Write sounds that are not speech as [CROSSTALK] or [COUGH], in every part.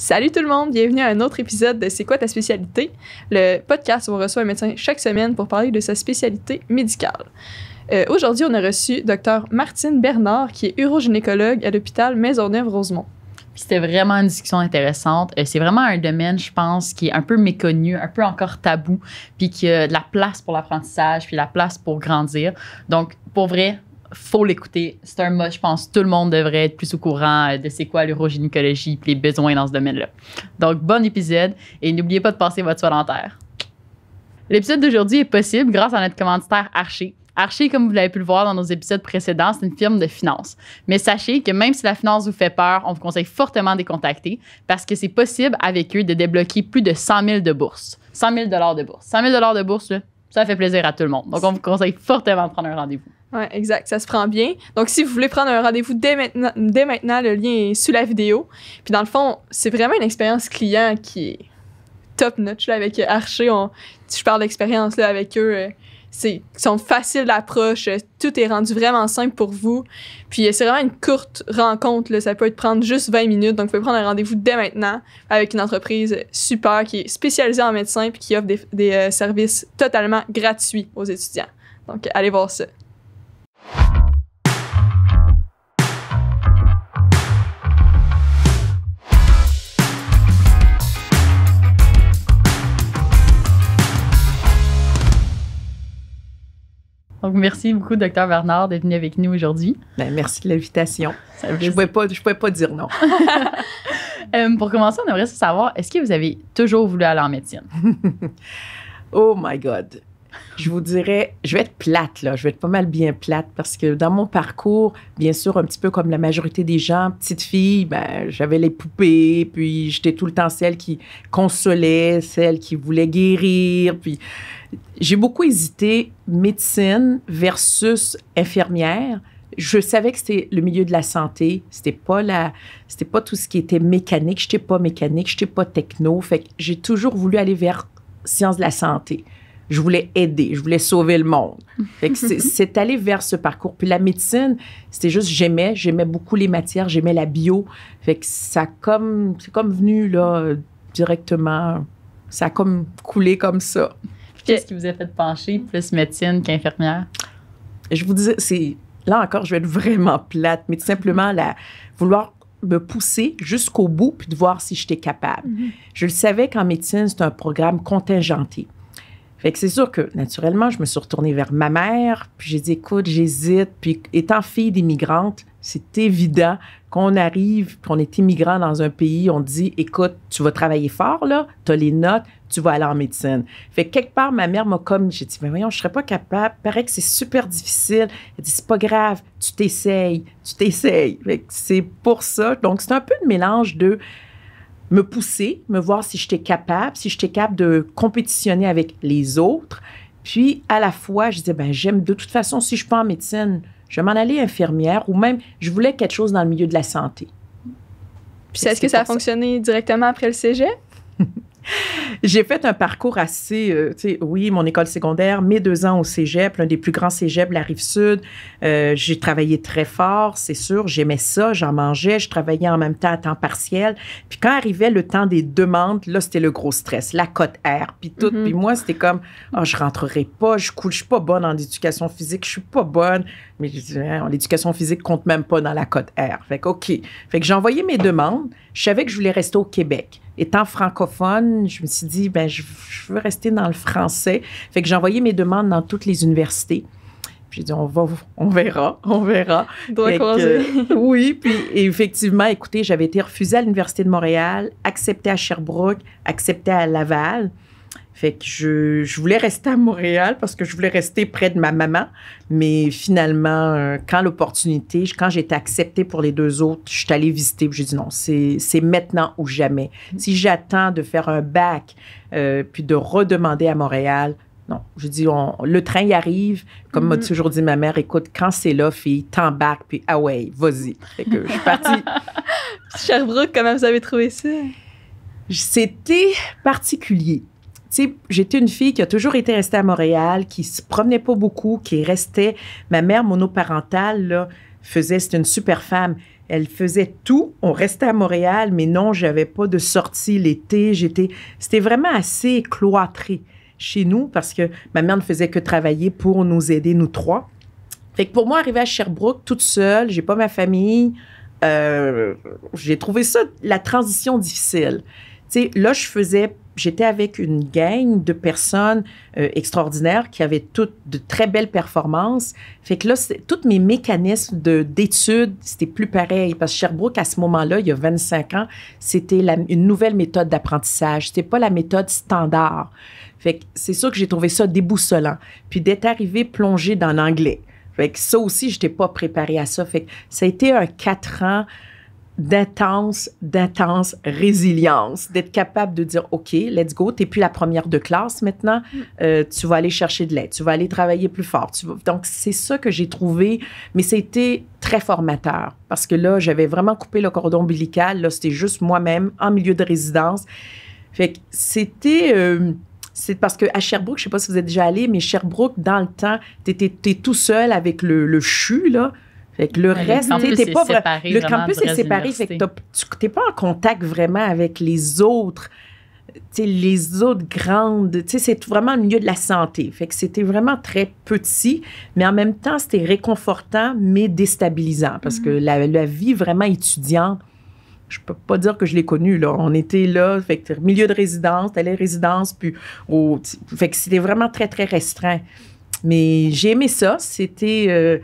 Salut tout le monde, bienvenue à un autre épisode de C'est quoi ta spécialité? Le podcast où on reçoit un médecin chaque semaine pour parler de sa spécialité médicale. Euh, aujourd'hui, on a reçu Dr Martine Bernard, qui est urogynécologue à l'hôpital Maisonneuve-Rosemont. C'était vraiment une discussion intéressante. Euh, c'est vraiment un domaine, je pense, qui est un peu méconnu, un peu encore tabou, puis qui a de la place pour l'apprentissage, puis la place pour grandir. Donc, pour vrai, faut l'écouter. C'est un mot, Je pense tout le monde devrait être plus au courant euh, de c'est quoi l'urogynécologie et les besoins dans ce domaine-là. Donc, bon épisode et n'oubliez pas de passer votre soie terre. L'épisode d'aujourd'hui est possible grâce à notre commanditaire Archer. Archer, comme vous l'avez pu le voir dans nos épisodes précédents, c'est une firme de finances. Mais sachez que même si la finance vous fait peur, on vous conseille fortement de les contacter parce que c'est possible avec eux de débloquer plus de 100 000 de bourses. 100 000 de bourse. 100 000 de bourse, là, ça fait plaisir à tout le monde. Donc, on vous conseille fortement de prendre un rendez-vous. Oui, exact. Ça se prend bien. Donc, si vous voulez prendre un rendez-vous dès maintenant, dès maintenant, le lien est sous la vidéo. Puis, dans le fond, c'est vraiment une expérience client qui est top notch. avec Archer, on, je parle d'expérience avec eux. Euh, c'est sont faciles d'approche, euh, tout est rendu vraiment simple pour vous. Puis euh, c'est vraiment une courte rencontre, ça peut être prendre juste 20 minutes, donc vous pouvez prendre un rendez-vous dès maintenant avec une entreprise super qui est spécialisée en médecin et qui offre des, des euh, services totalement gratuits aux étudiants. Donc allez voir ça. Donc, merci beaucoup, Docteur Bernard, d'être venu avec nous aujourd'hui. Ben, merci de l'invitation. Je ne pouvais, pas, pas dire non. [LAUGHS] Euh, pour commencer, on aimerait savoir, est-ce que vous avez toujours voulu aller en médecine? [LAUGHS] oh my God! Je vous dirais, je vais être plate, là. Je vais être pas mal bien plate parce que dans mon parcours, bien sûr, un petit peu comme la majorité des gens, petite fille, ben, j'avais les poupées, puis j'étais tout le temps celle qui consolait, celle qui voulait guérir, puis j'ai beaucoup hésité médecine versus infirmière. Je savais que c'était le milieu de la santé, c'était pas la c'était pas tout ce qui était mécanique, Je n'étais pas mécanique, j'étais pas techno, fait que j'ai toujours voulu aller vers sciences de la santé. Je voulais aider, je voulais sauver le monde. Fait que c'est [LAUGHS] aller vers ce parcours. Puis la médecine, c'était juste j'aimais, j'aimais beaucoup les matières, j'aimais la bio. Fait que ça comme c'est comme venu là directement, ça a comme coulé comme ça. Qu'est-ce qui vous a fait pencher plus médecine qu'infirmière? Je vous disais, c'est là encore, je vais être vraiment plate, mais tout simplement la, vouloir me pousser jusqu'au bout puis de voir si j'étais capable. Mhm. Je le savais qu'en médecine, c'est un programme contingenté. Fait que c'est sûr que, naturellement, je me suis retournée vers ma mère, puis j'ai dit, écoute, j'hésite. Puis, étant fille d'immigrante, c'est évident qu'on arrive, qu'on est immigrant dans un pays, on dit, écoute, tu vas travailler fort, là, tu as les notes, tu vas aller en médecine. Fait quelque part, ma mère m'a comme, j'ai dit, ben voyons, je serais pas capable. Paraît que c'est super difficile. Elle dit, c'est pas grave, tu t'essayes, tu t'essayes. Fait c'est pour ça. Donc, c'est un peu le mélange de me pousser, me voir si j'étais capable, si j'étais capable de compétitionner avec les autres. Puis, à la fois, je disais, ben, j'aime de toute façon, si je suis pas en médecine, je vais m'en aller infirmière ou même, je voulais quelque chose dans le milieu de la santé. Puis, est-ce que ça a fonctionné directement après le cégep? [LAUGHS] j'ai fait un parcours assez, euh, tu sais, oui, mon école secondaire, mes deux ans au cégep, l'un des plus grands cégeps la rive sud. Euh, j'ai travaillé très fort, c'est sûr, j'aimais ça, j'en mangeais, je travaillais en même temps à temps partiel. Puis quand arrivait le temps des demandes, là, c'était le gros stress, la cote R, puis tout. Mm-hmm. Puis moi, c'était comme, oh, je rentrerai pas, je coule, je suis pas bonne en éducation physique, je suis pas bonne mais je disais, hein, l'éducation physique compte même pas dans la côte R. Fait que, OK. Fait que j'ai envoyé mes demandes. Je savais que je voulais rester au Québec. Étant francophone, je me suis dit, ben, je, veux rester dans le français. Fait que j'ai envoyé mes demandes dans toutes les universités. J'ai dit, on va, on verra, on verra. croiser. Euh, oui, puis effectivement, écoutez, j'avais été refusée à l'Université de Montréal, acceptée à Sherbrooke, acceptée à Laval. Fait que je, je, voulais rester à Montréal parce que je voulais rester près de ma maman. Mais finalement, euh, quand l'opportunité, quand j'ai été acceptée pour les deux autres, je suis allée visiter. J'ai dit non, c'est maintenant ou jamais. Mm. Si j'attends de faire un bac euh, puis de redemander à Montréal, non, je dis, le train y arrive. Comme m'a toujours mm-hmm. dit ma mère, écoute, quand c'est là, fille, bac, puis ah ouais, vas-y. Fait que je suis partie. [LAUGHS] Sherbrooke, comment vous avez trouvé ça? C'était particulier j'étais une fille qui a toujours été restée à Montréal, qui se promenait pas beaucoup, qui restait. Ma mère monoparentale, faisait, c'était une super femme. Elle faisait tout. On restait à Montréal, mais non, j'avais pas de sortie l'été. J'étais, c'était vraiment assez cloîtré chez nous parce que ma mère ne faisait que travailler pour nous aider, nous trois. Fait que pour moi, arriver à Sherbrooke toute seule, j'ai pas ma famille, euh, j'ai trouvé ça la transition difficile. Tu sais, là, je faisais j'étais avec une gang de personnes euh, extraordinaires qui avaient toutes de très belles performances. Fait que là, tous mes mécanismes d'études, c'était plus pareil. Parce que Sherbrooke, à ce moment-là, il y a 25 ans, c'était une nouvelle méthode d'apprentissage. C'était pas la méthode standard. Fait que c'est sûr que j'ai trouvé ça déboussolant. Puis d'être arrivé plongé dans l'anglais. Fait que ça aussi, j'étais pas préparé à ça. Fait que ça a été un quatre ans d'intense, d'intense résilience, d'être capable de dire, OK, let's go, tu n'es plus la première de classe maintenant, mm. euh, tu vas aller chercher de l'aide, tu vas aller travailler plus fort. Donc, c'est ça que j'ai trouvé, mais c'était très formateur parce que là, j'avais vraiment coupé le cordon ombilical, là, c'était juste moi-même en milieu de résidence. Fait c'était... Euh, c'est parce qu'à Sherbrooke, je ne sais pas si vous êtes déjà allé, mais Sherbrooke, dans le temps, tu étais, tout seul avec le, le CHU, là le reste, séparé, le campus est séparé, fait que tu n'es pas en contact vraiment avec les autres. les autres grandes, c'est vraiment le milieu de la santé. Fait que c'était vraiment très petit, mais en même temps, c'était réconfortant, mais déstabilisant, parce que mhm. la, vie vraiment étudiante, je peux pas dire que je l'ai connue, là. On était là, fait que milieu de résidence, t'allais résidence, puis au, fait que c'était vraiment très, très restreint. Mais j'ai aimé ça, c'était... Euh,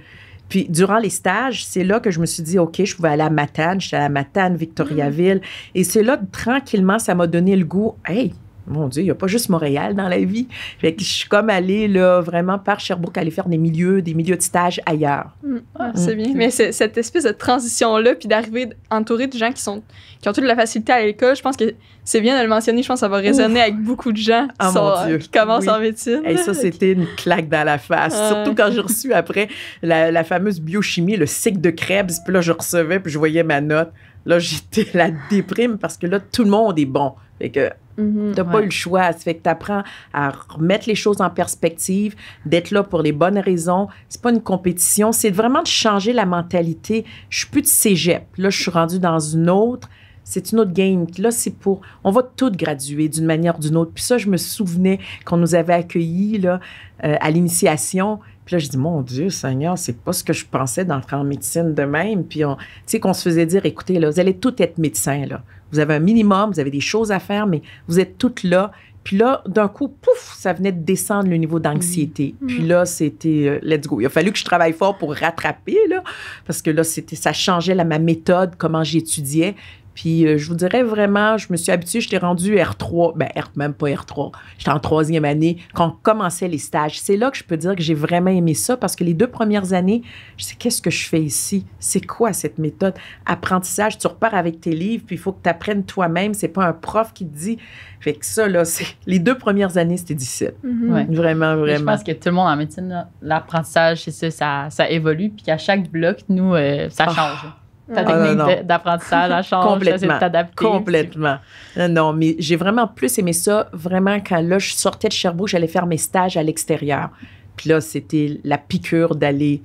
puis durant les stages, c'est là que je me suis dit, OK, je pouvais aller à Matane, j'étais à Matane, Victoriaville. Mm. Et c'est là tranquillement, ça m'a donné le goût, hey, mon Dieu, il n'y a pas juste Montréal dans la vie. Fait que je suis comme allée là, vraiment par Sherbrooke aller faire des milieux, des milieux de stage ailleurs. Mm. Mm. c'est bien. Mais cette espèce de transition-là, puis d'arriver entourée de gens qui, sont, qui ont toute la facilité à l'école, je pense que c'est bien de le mentionner. Je pense que ça va résonner avec beaucoup de gens ah, qui, commencent en médecine. Et ça, c'était une claque dans la face. Surtout quand j'ai reçu après la, fameuse biochimie, le cycle de Krebs. Puis là, je recevais, puis je voyais ma note. Là, j'étais la déprime parce que là, tout le monde est bon. Et que, Mm-hmm, tu pas le choix. Ça fait que t'apprends à remettre les choses en perspective, d'être là pour les bonnes raisons. C'est pas une compétition. C'est vraiment de changer la mentalité. Je suis plus de cégep. Là, je suis rendue dans une autre. C'est une autre game. Là, c'est pour. On va toutes graduer d'une manière ou d'une autre. Puis ça, je me souvenais qu'on nous avait accueillis là, euh, à l'initiation. Puis là, je dis, mon Dieu, Seigneur, c'est pas ce que je pensais d'entrer en médecine de même. Puis, tu sais, qu'on se faisait dire, écoutez, là, vous allez tous être médecins, là. Vous avez un minimum, vous avez des choses à faire, mais vous êtes toutes là. Puis là, d'un coup, pouf, ça venait de descendre le niveau d'anxiété. Mm. Puis là, c'était euh, let's go. Il a fallu que je travaille fort pour rattraper, là, parce que là, c'était, ça changeait là, ma méthode, comment j'étudiais. Puis euh, je vous dirais vraiment, je me suis habituée, je t'ai rendue R3, ben R, même pas R3, j'étais en troisième année quand on commençait les stages. C'est là que je peux dire que j'ai vraiment aimé ça parce que les deux premières années, je sais qu'est-ce que je fais ici? C'est quoi cette méthode? Apprentissage, tu repars avec tes livres, puis il faut que tu apprennes toi-même, c'est pas un prof qui te dit. Fait que ça, là, [LAUGHS] c'est les deux premières années, c'était difficile. Mm-hmm. Vraiment, vraiment. je pense que tout le monde en médecine, l'apprentissage, c'est ça, ça, évolue, puis à chaque bloc, nous, euh, ça ah. change. Ta ah, technique d'apprentissage a complètement, Non, mais j'ai vraiment plus aimé ça, vraiment quand là, je sortais de Cherbourg, j'allais faire mes stages à l'extérieur. Puis là, c'était la piqûre d'aller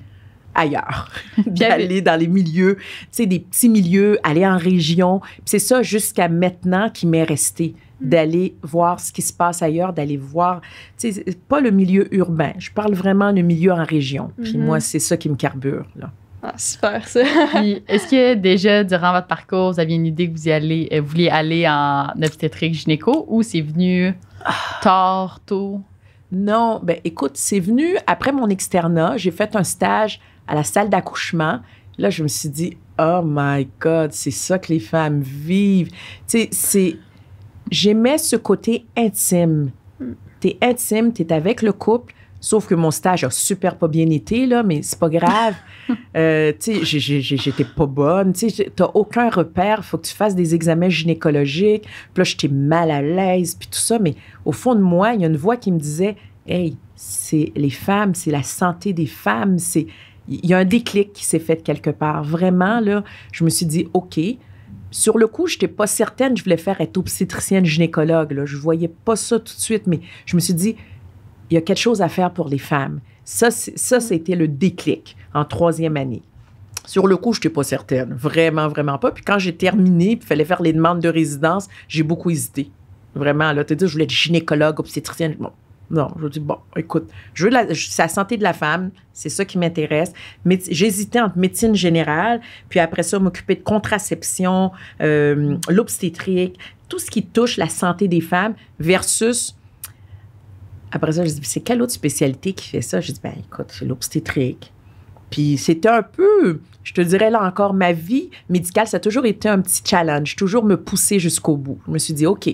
ailleurs, [LAUGHS] d'aller dans les milieux, tu sais, des petits milieux, aller en région. C'est ça jusqu'à maintenant qui m'est resté mm. d'aller voir ce qui se passe ailleurs, d'aller voir, tu sais, pas le milieu urbain, je parle vraiment du milieu en région. Puis mm-hmm. moi, c'est ça qui me carbure, là. Ah, super, ça. est-ce que déjà, durant votre parcours, vous aviez une idée que vous, y allez, euh, vouliez aller en obstétrique gynéco ou c'est venu tard, tôt? Non, ben écoute, c'est venu après mon externat. J'ai fait un stage à la salle d'accouchement. Là, je me suis dit, oh my God, c'est ça que les femmes vivent. Tu sais, c'est. J'aimais ce côté intime. Hmm. T'es intime, t'es avec le couple, Sauf que mon stage a super pas bien été, là, mais c'est pas grave. [LAUGHS] Euh, tu sais, j'étais pas bonne. Tu sais, t'as aucun repère. Faut que tu fasses des examens gynécologiques. Puis là, j'étais mal à l'aise, puis tout ça. Mais au fond de moi, il y a une voix qui me disait Hey, c'est les femmes, c'est la santé des femmes. c'est Il y a un déclic qui s'est fait quelque part. Vraiment, là, je me suis dit OK. Sur le coup, je n'étais pas certaine, je voulais faire être obstétricienne gynécologue. Là. Je voyais pas ça tout de suite, mais je me suis dit, il y a quelque chose à faire pour les femmes. Ça, ça c'était le déclic en troisième année. Sur le coup, je n'étais pas certaine. Vraiment, vraiment pas. Puis quand j'ai terminé, il fallait faire les demandes de résidence, j'ai beaucoup hésité. Vraiment, là, tu dit, je voulais être gynécologue, obstétricienne. non, je dis, bon, écoute, je veux la, santé de la femme, c'est ça qui m'intéresse. Mais j'hésitais entre médecine générale, puis après ça, m'occuper de contraception, euh, l'obstétrique, tout ce qui touche la santé des femmes versus après ça, je dis, c'est quelle autre spécialité qui fait ça? J'ai dit, ben écoute, c'est l'obstétrique. Puis c'était un peu, je te dirais là encore, ma vie médicale, ça a toujours été un petit challenge, toujours me pousser jusqu'au bout. Je me suis dit, OK,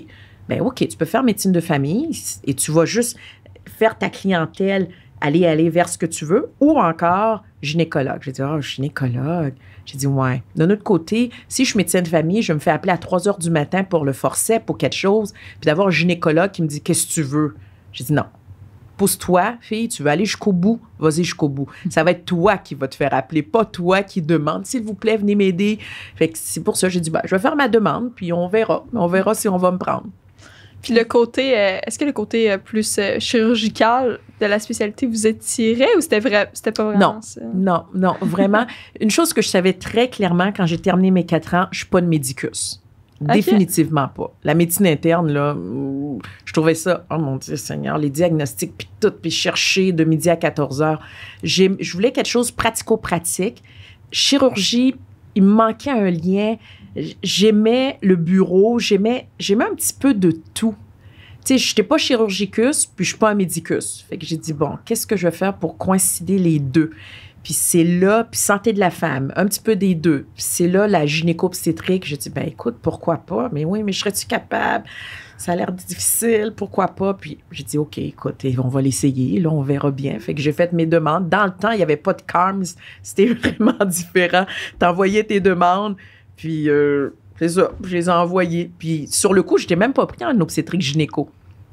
ben OK, tu peux faire médecine de famille et tu vas juste faire ta clientèle, aller, aller vers ce que tu veux, ou encore gynécologue. J'ai dit, oh, gynécologue. J'ai dit, ouais. D'un autre côté, si je suis médecin de famille, je me fais appeler à 3 heures du matin pour le forcet, pour quelque chose, puis d'avoir un gynécologue qui me dit, qu'est-ce que tu veux? J'ai dit non. Pousse-toi, fille, tu vas aller jusqu'au bout, vas-y jusqu'au bout. Ça va être toi qui va te faire appeler, pas toi qui demande, s'il vous plaît, venez m'aider. Fait que c'est pour ça que j'ai dit, bah, je vais faire ma demande, puis on verra. On verra si on va me prendre. Puis le côté, euh, est-ce que le côté euh, plus euh, chirurgical de la spécialité vous attirait ou c'était vrai, pas vraiment non, ça? Non, non, vraiment. [LAUGHS] Une chose que je savais très clairement quand j'ai terminé mes quatre ans, je suis pas de médicus. Définitivement pas. La médecine interne, là, je trouvais ça, oh mon Dieu Seigneur, les diagnostics, puis tout, puis chercher de midi à 14 heures. Je voulais quelque chose pratico-pratique. Chirurgie, il me manquait un lien. J'aimais le bureau, j'aimais, j'aimais un petit peu de tout. Tu sais, je n'étais pas chirurgicus, puis je suis pas un médicus. Fait que j'ai dit, bon, qu'est-ce que je vais faire pour coïncider les deux? Puis c'est là, puis santé de la femme, un petit peu des deux. Puis c'est là la gynéco-obstétrique. J'ai dit, ben écoute, pourquoi pas? Mais oui, mais je serais-tu capable? Ça a l'air difficile, pourquoi pas? Puis j'ai dit, OK, écoute, on va l'essayer, là, on verra bien. Fait que j'ai fait mes demandes. Dans le temps, il n'y avait pas de CARMS. [LAUGHS] C'était vraiment différent. T'envoyais tes demandes, puis euh, c'est ça, je les ai envoyées. Puis sur le coup, je n'étais même pas pris en obstétrique gynéco.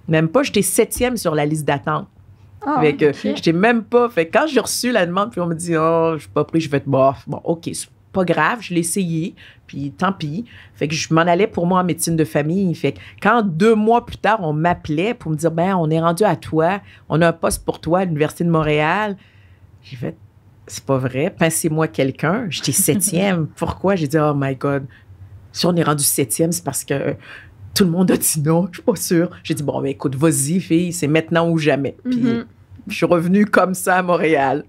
Même pas, j'étais septième sur la liste d'attente avec ah, fait même pas. Fait quand j'ai reçu la demande, puis on me dit, oh, je suis pas pris, je vais te bof. Bon, OK, c'est pas grave, je l'ai essayé, puis tant pis. Fait que je m'en allais pour moi en médecine de famille. Fait que quand deux mois plus tard, on m'appelait pour me dire, ben, on est rendu à toi, on a un poste pour toi à l'Université de Montréal, j'ai fait, c'est pas vrai, pensez-moi quelqu'un. J'étais [LAUGHS] septième. Pourquoi? J'ai dit, oh my God, si on est rendu septième, c'est parce que tout le monde a dit non, je suis pas sûre. J'ai dit, bon, mais ben, écoute, vas-y, fille, c'est maintenant ou jamais. Puis mhm. je suis revenue comme ça à Montréal.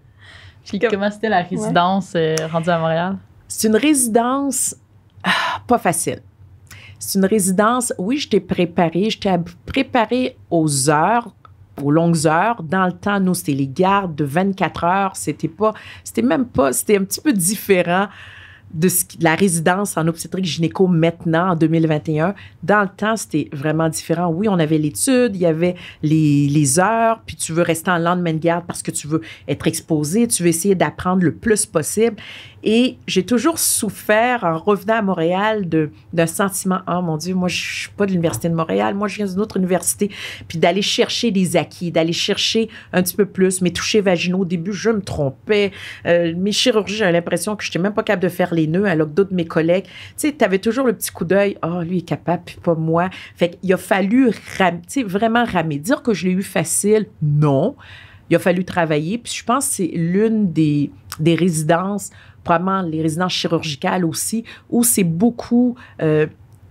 Puis comment c'était la résidence euh, rendue à Montréal? C'est une résidence ah, pas facile. C'est une résidence, oui, je t'ai préparée, je t'ai préparée aux heures, aux longues heures. Dans le temps, nous, c'était les gardes de 24 heures. C'était pas, c'était même pas, c'était un petit peu différent de la résidence en obstétrique gynéco maintenant, en 2021. Dans le temps, c'était vraiment différent. Oui, on avait l'étude, il y avait les, les, heures, puis tu veux rester en lendemain de garde parce que tu veux être exposé, tu veux essayer d'apprendre le plus possible. Et j'ai toujours souffert en revenant à Montréal d'un sentiment, oh mon Dieu, moi, je suis pas de l'Université de Montréal, moi, je viens d'une autre université, puis d'aller chercher des acquis, d'aller chercher un petit peu plus. Mes touchés vaginaux, au début, je me trompais. Euh, mes chirurgies, j'avais l'impression que je n'étais même pas capable de faire les les nœuds à de mes collègues. Tu sais, tu avais toujours le petit coup d'œil. Oh, lui est capable, puis pas moi. Fait qu'il a fallu vraiment ramer. Dire que je l'ai eu facile, non. Il a fallu travailler. Puis je pense que c'est l'une des, des résidences, probablement les résidences chirurgicales aussi, où c'est beaucoup. Euh,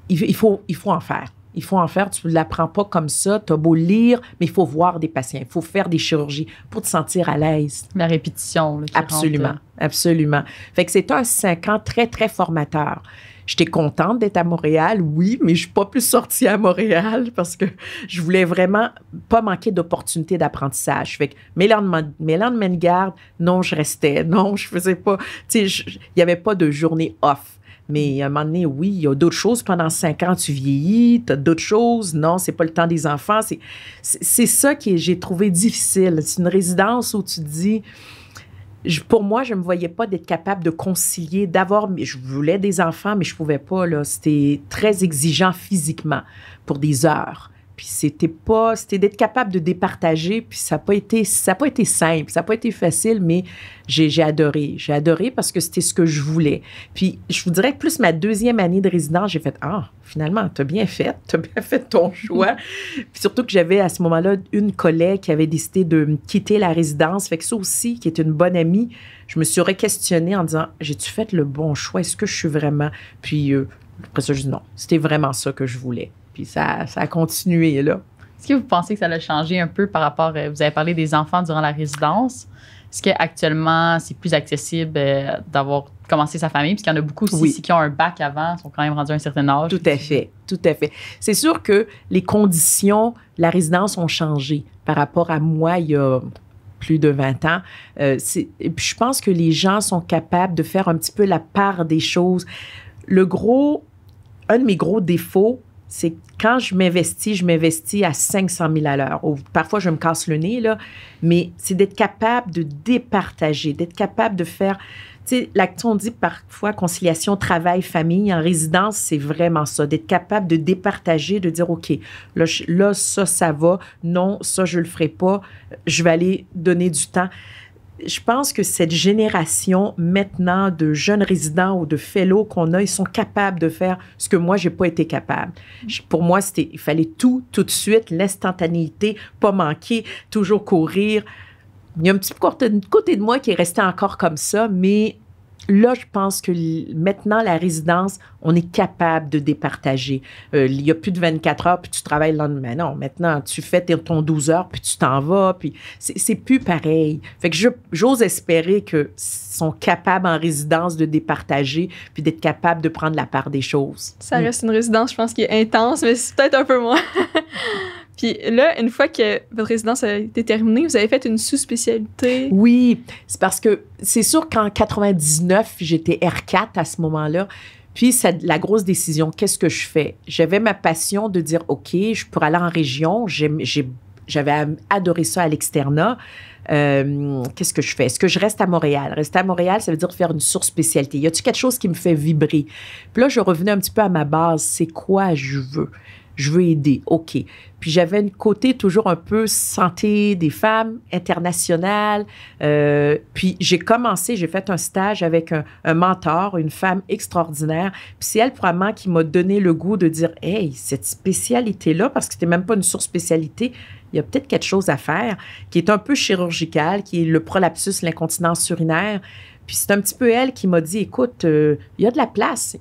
il, faut, il faut en faire. Il faut en faire, tu ne l'apprends pas comme ça, tu as beau lire, mais il faut voir des patients, il faut faire des chirurgies pour te sentir à l'aise. La répétition. absolument, absolument. Fait que c'est un cinq ans très, très formateur. J'étais contente d'être à Montréal, oui, mais je suis pas plus sortie à Montréal parce que je voulais vraiment pas manquer d'opportunités d'apprentissage. Fait que mes lendemains, garde, non, je restais, non, je faisais pas, tu sais, il n'y avait pas de journée off mais à un moment donné, oui, il y a d'autres choses. Pendant cinq ans, tu vieillis, tu as d'autres choses. Non, c'est pas le temps des enfants. C'est ça que j'ai trouvé difficile. C'est une résidence où tu dis. pour moi, je ne me voyais pas d'être capable de concilier, d'avoir. Je voulais des enfants, mais je pouvais pas. C'était très exigeant physiquement pour des heures. Puis c'était pas, c'était d'être capable de départager. Puis ça n'a pas été, ça pas été simple, ça n'a pas été facile, mais j'ai adoré. J'ai adoré parce que c'était ce que je voulais. Puis je vous dirais que plus ma deuxième année de résidence, j'ai fait ah finalement t'as bien fait, t'as bien fait ton [LAUGHS] choix. puis surtout que j'avais à ce moment-là une collègue qui avait décidé de quitter la résidence, fait que ça aussi qui est une bonne amie. Je me suis requestionnée en disant j'ai-tu fait le bon choix Est-ce que je suis vraiment Puis euh, après ça je dis non, c'était vraiment ça que je voulais. Puis ça, ça a continué, là. Est-ce que vous pensez que ça a changé un peu par rapport, euh, vous avez parlé des enfants durant la résidence. Est-ce qu'actuellement, c'est plus accessible euh, d'avoir commencé sa famille? Puisqu'il y en a beaucoup aussi qui ont un bac avant, sont quand même rendus à un certain âge. Tout à fait, tout à fait. C'est sûr que les conditions, la résidence ont changé par rapport à moi il y a plus de 20 ans. Euh, puis je pense que les gens sont capables de faire un petit peu la part des choses. Le gros, un de mes gros défauts, c'est quand je m'investis, je m'investis à 500 000 à l'heure. Parfois, je me casse le nez, là, mais c'est d'être capable de départager, d'être capable de faire. Tu sais, l'acte, on dit parfois conciliation travail-famille. En résidence, c'est vraiment ça, d'être capable de départager, de dire OK, là, là, ça, ça va. Non, ça, je le ferai pas. Je vais aller donner du temps je pense que cette génération maintenant de jeunes résidents ou de fellows qu'on a, ils sont capables de faire ce que moi, je n'ai pas été capable. pour moi, c'était, il fallait tout, tout de suite, l'instantanéité, pas manquer, toujours courir. Il y a un petit côté de moi qui est resté encore comme ça, mais Là, je pense que maintenant, la résidence, on est capable de départager. Euh, il y a plus de 24 heures, puis tu travailles le lendemain. Non, maintenant, tu fais ton 12 heures, puis tu t'en vas, puis c'est plus pareil. Fait que j'ose espérer que sont capables en résidence de départager, puis d'être capables de prendre la part des choses. Ça mm. reste une résidence, je pense, qui est intense, mais c'est peut-être un peu moins. [LAUGHS] Puis là, une fois que votre résidence a été terminée, vous avez fait une sous-spécialité. Oui, c'est parce que c'est sûr qu'en 99, j'étais R4 à ce moment-là. Puis la grosse décision, qu'est-ce que je fais? J'avais ma passion de dire, OK, je pourrais aller en région. J'avais adoré ça à l'externat. Euh, qu'est-ce que je fais? Est-ce que je reste à Montréal? Rester à Montréal, ça veut dire faire une sous spécialité. Y a-t-il quelque chose qui me fait vibrer? Puis là, je revenais un petit peu à ma base. C'est quoi je veux? je veux aider, OK. Puis j'avais une côté toujours un peu santé des femmes, internationales euh, puis j'ai commencé, j'ai fait un stage avec un, mentor, une femme extraordinaire. Puis c'est elle probablement qui m'a donné le goût de dire, hey, cette spécialité-là, parce que c'était même pas une sur-spécialité, il y a peut-être quelque chose à faire qui est un peu chirurgical, qui est le prolapsus, l'incontinence urinaire. Puis c'est un petit peu elle qui m'a dit, écoute, euh, il y a de la place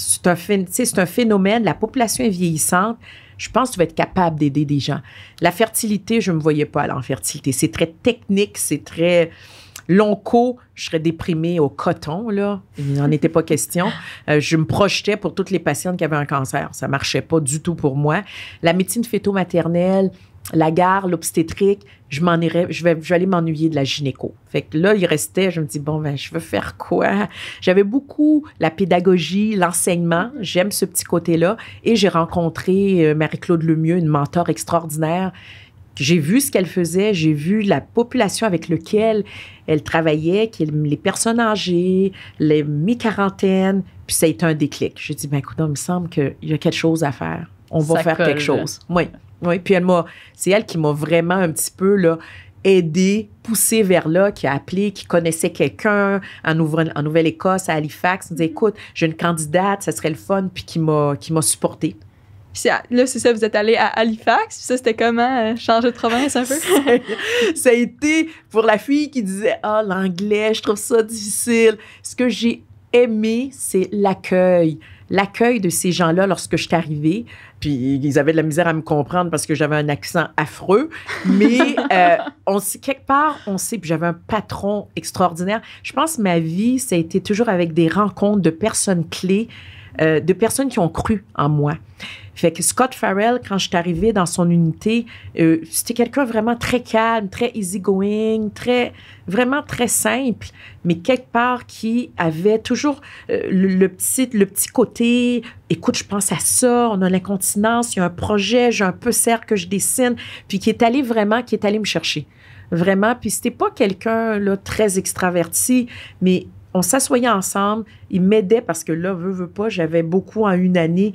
c'est un, phénomène, la population est vieillissante. Je pense que tu vas être capable d'aider des gens. La fertilité, je ne me voyais pas aller en fertilité. C'est très technique, c'est très long co je serais déprimée au coton, là. Il n'en [LAUGHS] était pas question. Euh, je me projetais pour toutes les patientes qui avaient un cancer. Ça marchait pas du tout pour moi. La médecine fœto-maternelle, la gare, l'obstétrique, je m'en je vais, aller m'ennuyer de la gynéco. Fait que là, il restait, je me dis, bon, ben, je veux faire quoi? J'avais beaucoup la pédagogie, l'enseignement. J'aime ce petit côté-là. Et j'ai rencontré euh, Marie-Claude Lemieux, une mentor extraordinaire. J'ai vu ce qu'elle faisait, j'ai vu la population avec laquelle elle travaillait, les personnes âgées, les mi-quarantaines. Puis ça a été un déclic. J'ai dit, ben, écoute, il me semble qu'il y a quelque chose à faire. On va faire quelque chose. Oui. Oui, puis elle c'est elle qui m'a vraiment un petit peu là, aidé, poussé vers là, qui a appelé, qui connaissait quelqu'un en, Nouvelle-Écosse, à Halifax, qui disait mm-hmm. écoute, j'ai une candidate, ça serait le fun, puis qui m'a, qui m'a supporté. là, c'est ça, vous êtes allé à Halifax. Puis ça, c'était comment? Change euh, changer de province un peu? [LAUGHS] ça a été pour la fille qui disait Ah, oh, l'anglais, je trouve ça difficile. Ce que j'ai aimé, c'est l'accueil l'accueil de ces gens-là lorsque je suis arrivée. Puis ils avaient de la misère à me comprendre parce que j'avais un accent affreux. Mais [LAUGHS] euh, on sait, quelque part, on sait, puis j'avais un patron extraordinaire. Je pense que ma vie, ça a été toujours avec des rencontres de personnes clés, euh, de personnes qui ont cru en moi. Fait que Scott Farrell, quand je suis arrivée dans son unité, euh, c'était quelqu'un vraiment très calme, très easygoing, très, vraiment très simple, mais quelque part qui avait toujours euh, le, petit, le petit côté, écoute, je pense à ça, on a l'incontinence, il y a un projet, j'ai un peu serre que je dessine, puis qui est allé vraiment, qui est allé me chercher vraiment. Puis c'était pas quelqu'un là très extraverti, mais on s'assoyait ensemble, il m'aidait parce que là, veut, veut pas, j'avais beaucoup en une année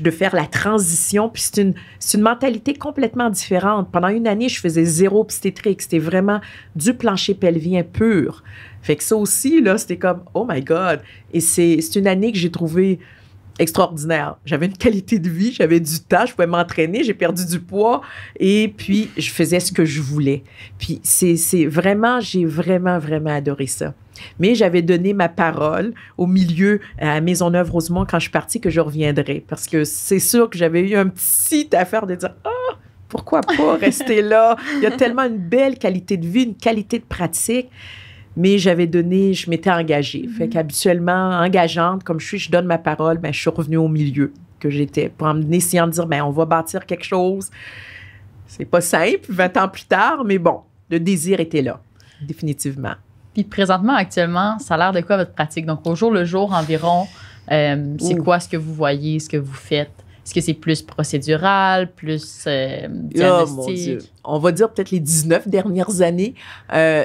de faire la transition. Puis c'est une, une, mentalité complètement différente. Pendant une année, je faisais zéro obstétrique. C'était vraiment du plancher pelvien pur. Fait que ça aussi, là, c'était comme, oh my God. Et c'est une année que j'ai trouvé extraordinaire. J'avais une qualité de vie, j'avais du temps, je pouvais m'entraîner, j'ai perdu du poids et puis je faisais ce que je voulais. Puis c'est vraiment, j'ai vraiment, vraiment adoré ça. Mais j'avais donné ma parole au milieu euh, à Maisonneuve Rosemont quand je suis partie que je reviendrai parce que c'est sûr que j'avais eu un petit affaire de dire oh, pourquoi pas rester là? Il y a tellement une belle qualité de vie, une qualité de pratique mais j'avais donné, je m'étais engagée. Mhm. Fait qu'habituellement, engageante comme je suis, je donne ma parole, mais ben, je suis revenue au milieu que j'étais pour emmener de dire, ben, on va bâtir quelque chose. C'est pas simple, 20 ans plus tard, mais bon, le désir était là, définitivement. Puis présentement, actuellement, ça a l'air de quoi votre pratique? Donc, au jour le jour environ, euh, c'est quoi ce que vous voyez, ce que vous faites? Est-ce que c'est plus procédural, plus euh, oh diagnostique? On va dire peut-être les 19 dernières années. Euh,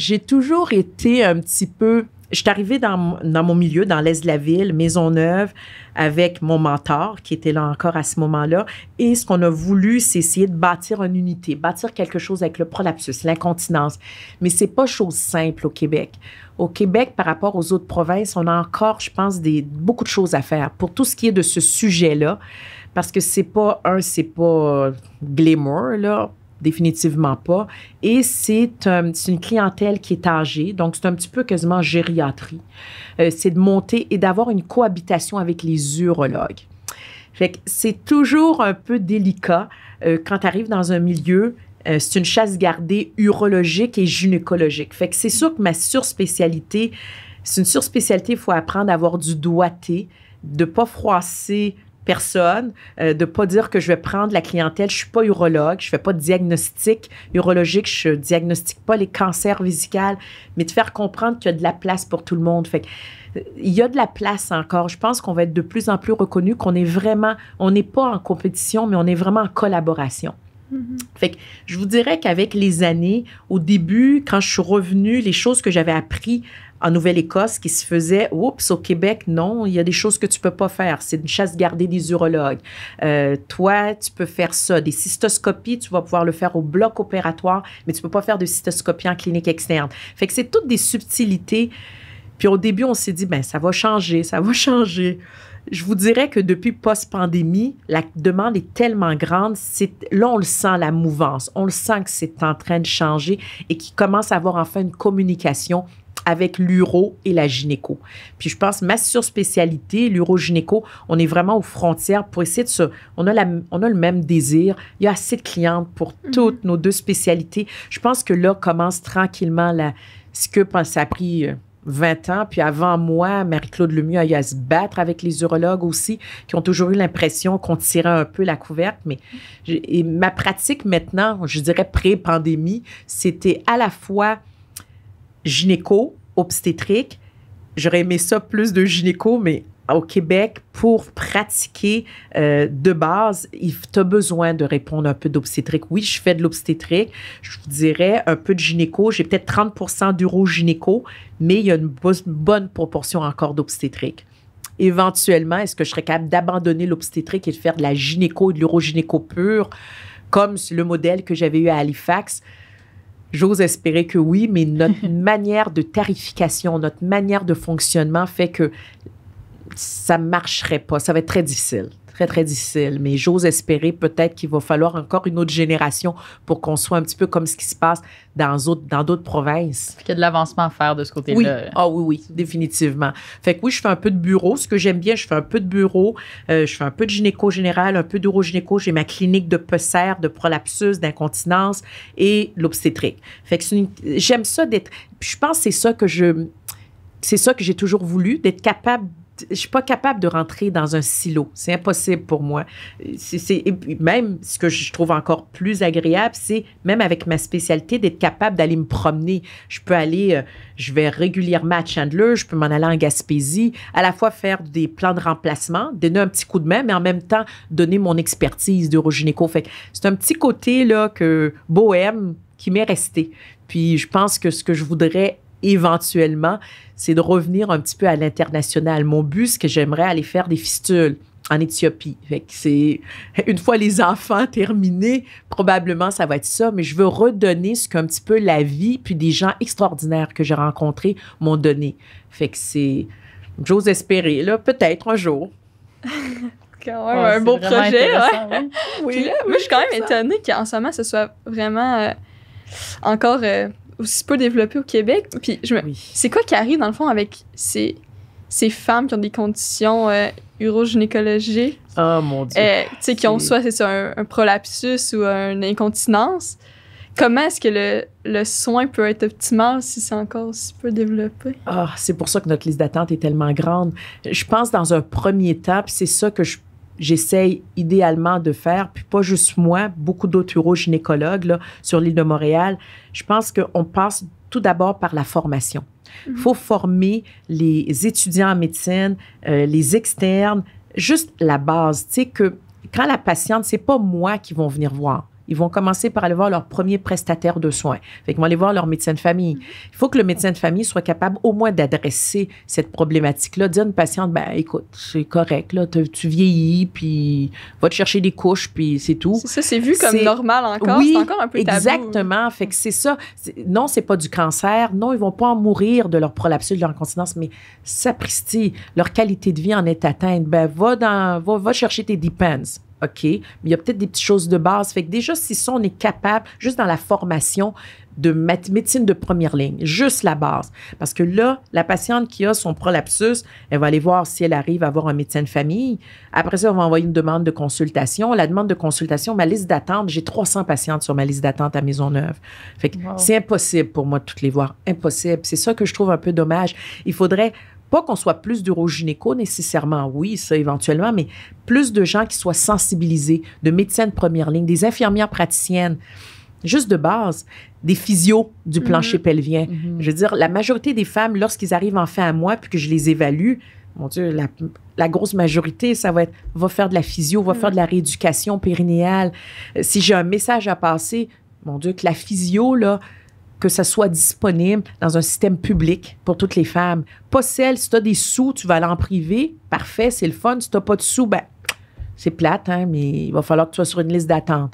j'ai toujours été un petit peu. Je suis arrivée dans, mon milieu, dans l'Est de la ville, Maisonneuve, avec mon mentor qui était là encore à ce moment-là. Et ce qu'on a voulu, c'est essayer de bâtir une unité, bâtir quelque chose avec le prolapsus, l'incontinence. Mais c'est pas chose simple au Québec. Au Québec, par rapport aux autres provinces, on a encore, je pense, des, beaucoup de choses à faire pour tout ce qui est de ce sujet-là parce que c'est pas un, c'est pas glamour là définitivement pas. Et euh, c'est une clientèle qui est âgée, donc c'est un petit peu quasiment gériatrie. Euh, c'est de monter et d'avoir une cohabitation avec les urologues. c'est toujours un peu délicat euh, quand tu arrives dans un milieu. c'est une chasse gardée urologique et gynécologique. Fait que c'est sûr que ma surspécialité, c'est une surspécialité, il faut apprendre à avoir du doigté, de pas froisser personne, euh, de pas dire que je vais prendre la clientèle. Je suis pas urologue, je fais pas de diagnostic urologique, je diagnostique pas les cancers vésicales, mais de faire comprendre qu'il y a de la place pour tout le monde. Fait il y a de la place encore. Je pense qu'on va être de plus en plus reconnu qu'on est vraiment, on n'est pas en compétition, mais on est vraiment en collaboration. Mm-hmm. Fait je vous dirais qu'avec les années, au début, quand je suis revenue, les choses que j'avais appris en Nouvelle-Écosse qui se faisait. Oups, au Québec, non, il y a des choses que tu peux pas faire. C'est une chasse gardée des urologues. Euh, toi, tu peux faire ça. Des cystoscopies, tu vas pouvoir le faire au bloc opératoire, mais tu peux pas faire de cystoscopie en clinique externe. Fait que c'est toutes des subtilités. Puis au début, on s'est dit, ben ça va changer, ça va changer. Je vous dirais que depuis post-pandémie, la demande est tellement grande, c'est là on le sent la mouvance, on le sent que c'est en train de changer et qu'il commence à avoir enfin une communication avec l'uro et la gynéco. Puis je pense ma surspécialité, l'uro-gynéco, on est vraiment aux frontières pour essayer de se... On a, la, on a le même désir. Il y a assez de clientes pour mhm. toutes nos deux spécialités. Je pense que là commence tranquillement la... Ce que ça a pris... 20 euh, ans, puis avant moi, Marie-Claude Lemieux a eu à se battre avec les urologues aussi, qui ont toujours eu l'impression qu'on tirait un peu la couverte. Mais et ma pratique maintenant, je dirais pré-pandémie, c'était à la fois gynéco, obstétrique. J'aurais aimé ça plus de gynéco, mais au Québec, pour pratiquer euh, de base, tu as besoin de répondre un peu d'obstétrique. Oui, je fais de l'obstétrique. Je vous dirais un peu de gynéco. J'ai peut-être 30 d'urogynéco, mais il y a une bonne proportion encore d'obstétrique. Éventuellement, est-ce que je serais capable d'abandonner l'obstétrique et de faire de la gynéco et de l'urogynéco pure, comme le modèle que j'avais eu à Halifax? J'ose espérer que oui, mais notre [LAUGHS] manière de tarification, notre manière de fonctionnement fait que ça marcherait pas, ça va être très difficile très, difficile. Mais j'ose espérer peut-être qu'il va falloir encore une autre génération pour qu'on soit un petit peu comme ce qui se passe dans d'autres dans provinces. il y a de l'avancement à faire de ce côté-là. Oui. Ah oui, oui, définitivement. Fait que oui, je fais un peu de bureau. Ce que j'aime bien, je fais un peu de bureau. Euh, je fais un peu de gynéco général, un peu d'urogynéco, J'ai ma clinique de pessaire, de prolapsus, d'incontinence et l'obstétrique. Fait que j'aime ça d'être... Je pense que c'est ça que je c'est ça que j'ai toujours voulu, d'être capable je suis pas capable de rentrer dans un silo. C'est impossible pour moi. C'est même ce que je trouve encore plus agréable, c'est même avec ma spécialité d'être capable d'aller me promener. Je peux aller, euh, je vais régulièrement à Chandler, je peux m'en aller en Gaspésie, à la fois faire des plans de remplacement, donner un petit coup de main, mais en même temps donner mon expertise d'urogynéco. Fait c'est un petit côté là que bohème qui m'est resté. Puis je pense que ce que je voudrais éventuellement, c'est de revenir un petit peu à l'international. Mon but, c'est que j'aimerais aller faire des fistules en Éthiopie. c'est [LAUGHS] une fois les enfants terminés, probablement ça va être ça, mais je veux redonner ce qu'un petit peu la vie puis des gens extraordinaires que j'ai rencontrés m'ont donné. Fait que c'est j'ose espérer là, peut-être un jour. quand [LAUGHS] même un beau projet, [LAUGHS] oui, moi je suis quand même étonnée qu'en ce moment ce soit vraiment euh, encore euh, aussi peu développé au Québec. Puis je me... c'est quoi qui arrive dans le fond avec ces, ces femmes qui ont des conditions euh, urogynécologiques? Ah oh, mon dieu. Euh, tu sais, qui ont soit c'est un, prolapsus ou une incontinence. Comment est-ce que le, le, soin peut être optimal si c'est encore aussi peu développé? Ah, c'est pour ça que notre liste d'attente est tellement grande. Je pense dans un premier temps, c'est ça que je j'essaye idéalement de faire, puis pas juste moi, beaucoup d'autres uro-gynécologues là, sur l'île de Montréal, je pense qu'on passe tout d'abord par la formation. Il mhm. faut former les étudiants en médecine, euh, les externes, juste la base, tu sais, que quand la patiente, c'est pas moi qui vont venir voir. Ils vont commencer par aller voir leur premier prestataire de soins. Fait vont aller voir leur médecin de famille. Il faut que le médecin de famille soit capable au moins d'adresser cette problématique-là. Dire à une patiente, ben écoute, c'est correct, là, tu vieillis, puis va te chercher des couches, puis c'est tout. ça, c'est vu comme normal encore. Oui, c'est encore un peu tabou. Exactement. Fait que c'est ça. Non, c'est pas du cancer. Non, ils vont pas en mourir de leur prolapsus, de leur incontinence, mais sapristi, leur qualité de vie en est atteinte. Ben, va, dans, va, va chercher tes depends OK, mais il y a peut-être des petites choses de base. Fait que déjà, si ça, on est capable, juste dans la formation de médecine de première ligne, juste la base. Parce que là, la patiente qui a son prolapsus, elle va aller voir si elle arrive à avoir un médecin de famille. Après ça, on va envoyer une demande de consultation. La demande de consultation, ma liste d'attente, j'ai 300 patientes sur ma liste d'attente à Maisonneuve. Fait que c'est impossible pour moi de toutes les voir. Impossible. C'est ça que je trouve un peu dommage. Il faudrait pas qu'on soit plus d'urogynéco nécessairement, oui, ça éventuellement, mais plus de gens qui soient sensibilisés, de médecins de première ligne, des infirmières praticiennes, juste de base, des physios du mhm. plancher pelvien. Mhm. Je veux dire, la majorité des femmes, lorsqu'ils arrivent enfin à moi, puis que je les évalue, mon Dieu, la, grosse majorité, ça va être va faire de la physio, va mhm. faire de la rééducation périnéale. Euh, si j'ai un message à passer, mon Dieu, que la physio, là, que ça soit disponible dans un système public pour toutes les femmes. Pas celle, si tu as des sous, tu vas aller en privé, parfait, c'est le fun. Si tu n'as pas de sous, ben, c'est plate, hein, mais il va falloir que tu sois sur une liste d'attente.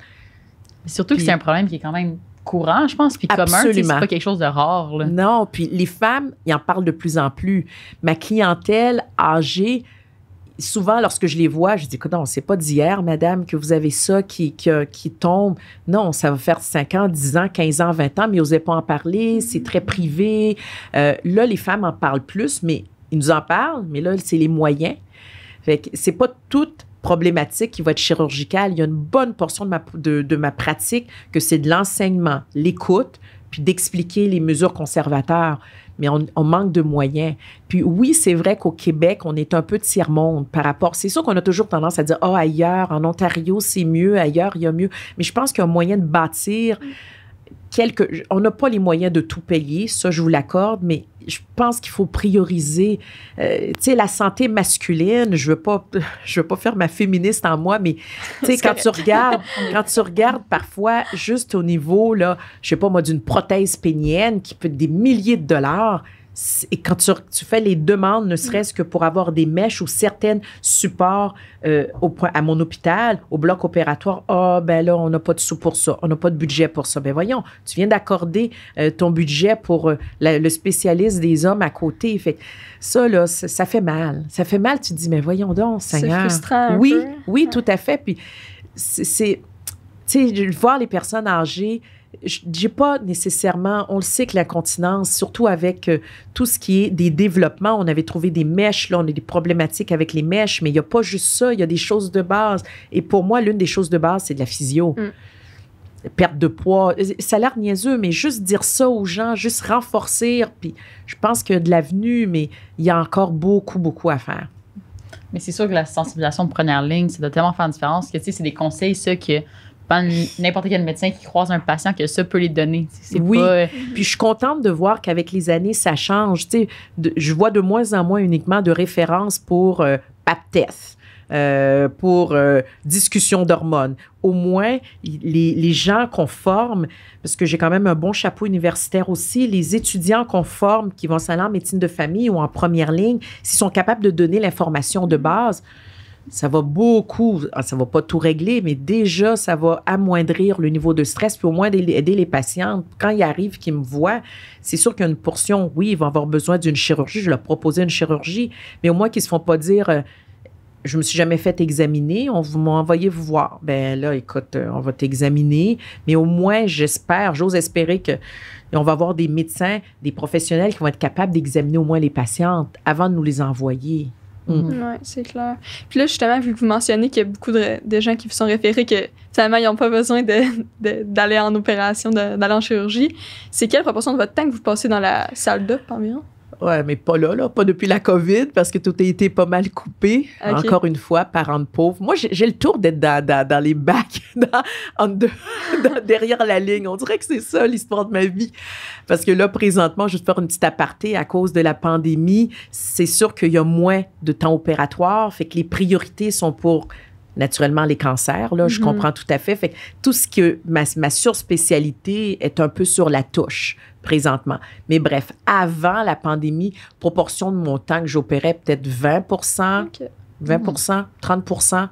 Surtout que c'est un problème qui est quand même courant, je pense, puis commun. C'est pas quelque chose de rare. Là. Non, puis les femmes, ils en parlent de plus en plus. Ma clientèle âgée, souvent, lorsque je les vois, je dis que non, c'est pas d'hier, madame, que vous avez ça qui, tombe. Non, ça va faire 5 ans, 10 ans, 15 ans, 20 ans, mais ils n'osaient pas en parler, c'est très privé. Euh, là, les femmes en parlent plus, mais ils nous en parlent, mais là, c'est les moyens. Fait c'est pas toute problématique qui va être chirurgicale. Il y a une bonne portion de ma, de ma pratique que c'est de l'enseignement, l'écoute, puis d'expliquer les mesures conservateurs mais on, manque de moyens. Puis oui, c'est vrai qu'au Québec, on est un peu tiers-monde par rapport. C'est sûr qu'on a toujours tendance à dire, oh, ailleurs, en Ontario, c'est mieux, ailleurs, il y a mieux. Mais je pense qu'il un moyen de bâtir. On n'a pas les moyens de tout payer, ça je vous l'accorde, mais je pense qu'il faut prioriser, euh, la santé masculine. Je veux pas, [LAUGHS] je veux pas faire ma féministe en moi, mais tu sais, quand tu regardes, quand tu regardes parfois juste au niveau là, je sais pas moi d'une prothèse pénienne qui peut des milliers de dollars, et quand tu, fais les demandes, ne serait-ce que pour avoir des mèches ou certains supports euh, au, à mon hôpital, au bloc opératoire, ah oh, ben là, on n'a pas de sous pour ça, on n'a pas de budget pour ça. Ben voyons, tu viens d'accorder euh, ton budget pour euh, le spécialiste des hommes à côté. Fait ça, là, ça, fait mal. Ça fait mal, tu te dis, mais voyons donc, Seigneur. C'est frustrant. oui, oui, tout à fait. Puis c'est, tu sais, voir les personnes âgées je dis pas nécessairement, on le sait que la continence, surtout avec euh, tout ce qui est des développements, on avait trouvé des mèches, là, on a des problématiques avec les mèches, mais il n'y a pas juste ça, il y a des choses de base. Et pour moi, l'une des choses de base, c'est de la physio. Mm. Perte de poids, euh, ça a l'air niaiseux, mais juste dire ça aux gens, juste renforcer, puis je pense qu'il y a de l'avenue, mais il y a encore beaucoup, beaucoup à faire. Mais c'est sûr que la sensibilisation de première ligne, ça doit tellement faire une différence que, tu sais, c'est des conseils, ceux que n'importe quel médecin qui croise un patient que ça peut les donner. oui. Pas... Euh, Puis je suis contente de voir qu'avec les années, ça change. je vois de moins en moins uniquement de références pour euh, pap euh, pour euh, discussion d'hormones. Au moins, les, les gens qu'on forme, parce que j'ai quand même un bon chapeau universitaire aussi, les étudiants qu'on forme qui vont s'aller en médecine de famille ou en première ligne, s'ils sont capables de donner l'information de base, ça va beaucoup, ah, ça va pas tout régler, mais déjà, ça va amoindrir le niveau de stress, puis au moins aider les patientes. Quand ils arrivent, qu'ils me voient, c'est sûr qu'une portion, oui, ils vont avoir besoin d'une chirurgie, je leur proposais une chirurgie, mais au moins qu'ils se font pas dire, euh, je me suis jamais fait examiner, on vous m'a envoyé vous voir. Ben là, écoute, euh, on va t'examiner, mais au moins, j'espère, j'ose espérer que on va avoir des médecins, des professionnels qui vont être capables d'examiner au moins les patientes avant de nous les envoyer. Mm. Mm. Oui, c'est clair. Puis là, justement, vu que vous mentionnez qu'il y a beaucoup de, de, gens qui vous sont référés que finalement, ils n'ont pas besoin d'aller en opération, d'aller en chirurgie, c'est quelle proportion de votre temps que vous passez dans la salle d'op environ? Ouais, mais pas là, là, pas depuis la COVID, parce que tout a été pas mal coupé. Encore une fois, parents de pauvres. Moi, j'ai le tour d'être dans, dans, les bacs, [LAUGHS] [LAUGHS] dans, derrière la ligne. On dirait que c'est ça l'histoire de ma vie. Parce que là, présentement, je vais faire une petite aparté, à cause de la pandémie, c'est sûr qu'il y a moins de temps opératoire, fait que les priorités sont pour naturellement les cancers, là, je mhm. comprends tout à fait. tout ce que ma, ma surspécialité est un peu sur la touche présentement. Mais bref, avant la pandémie, proportion de mon temps que j'opérais, peut-être 20 20 30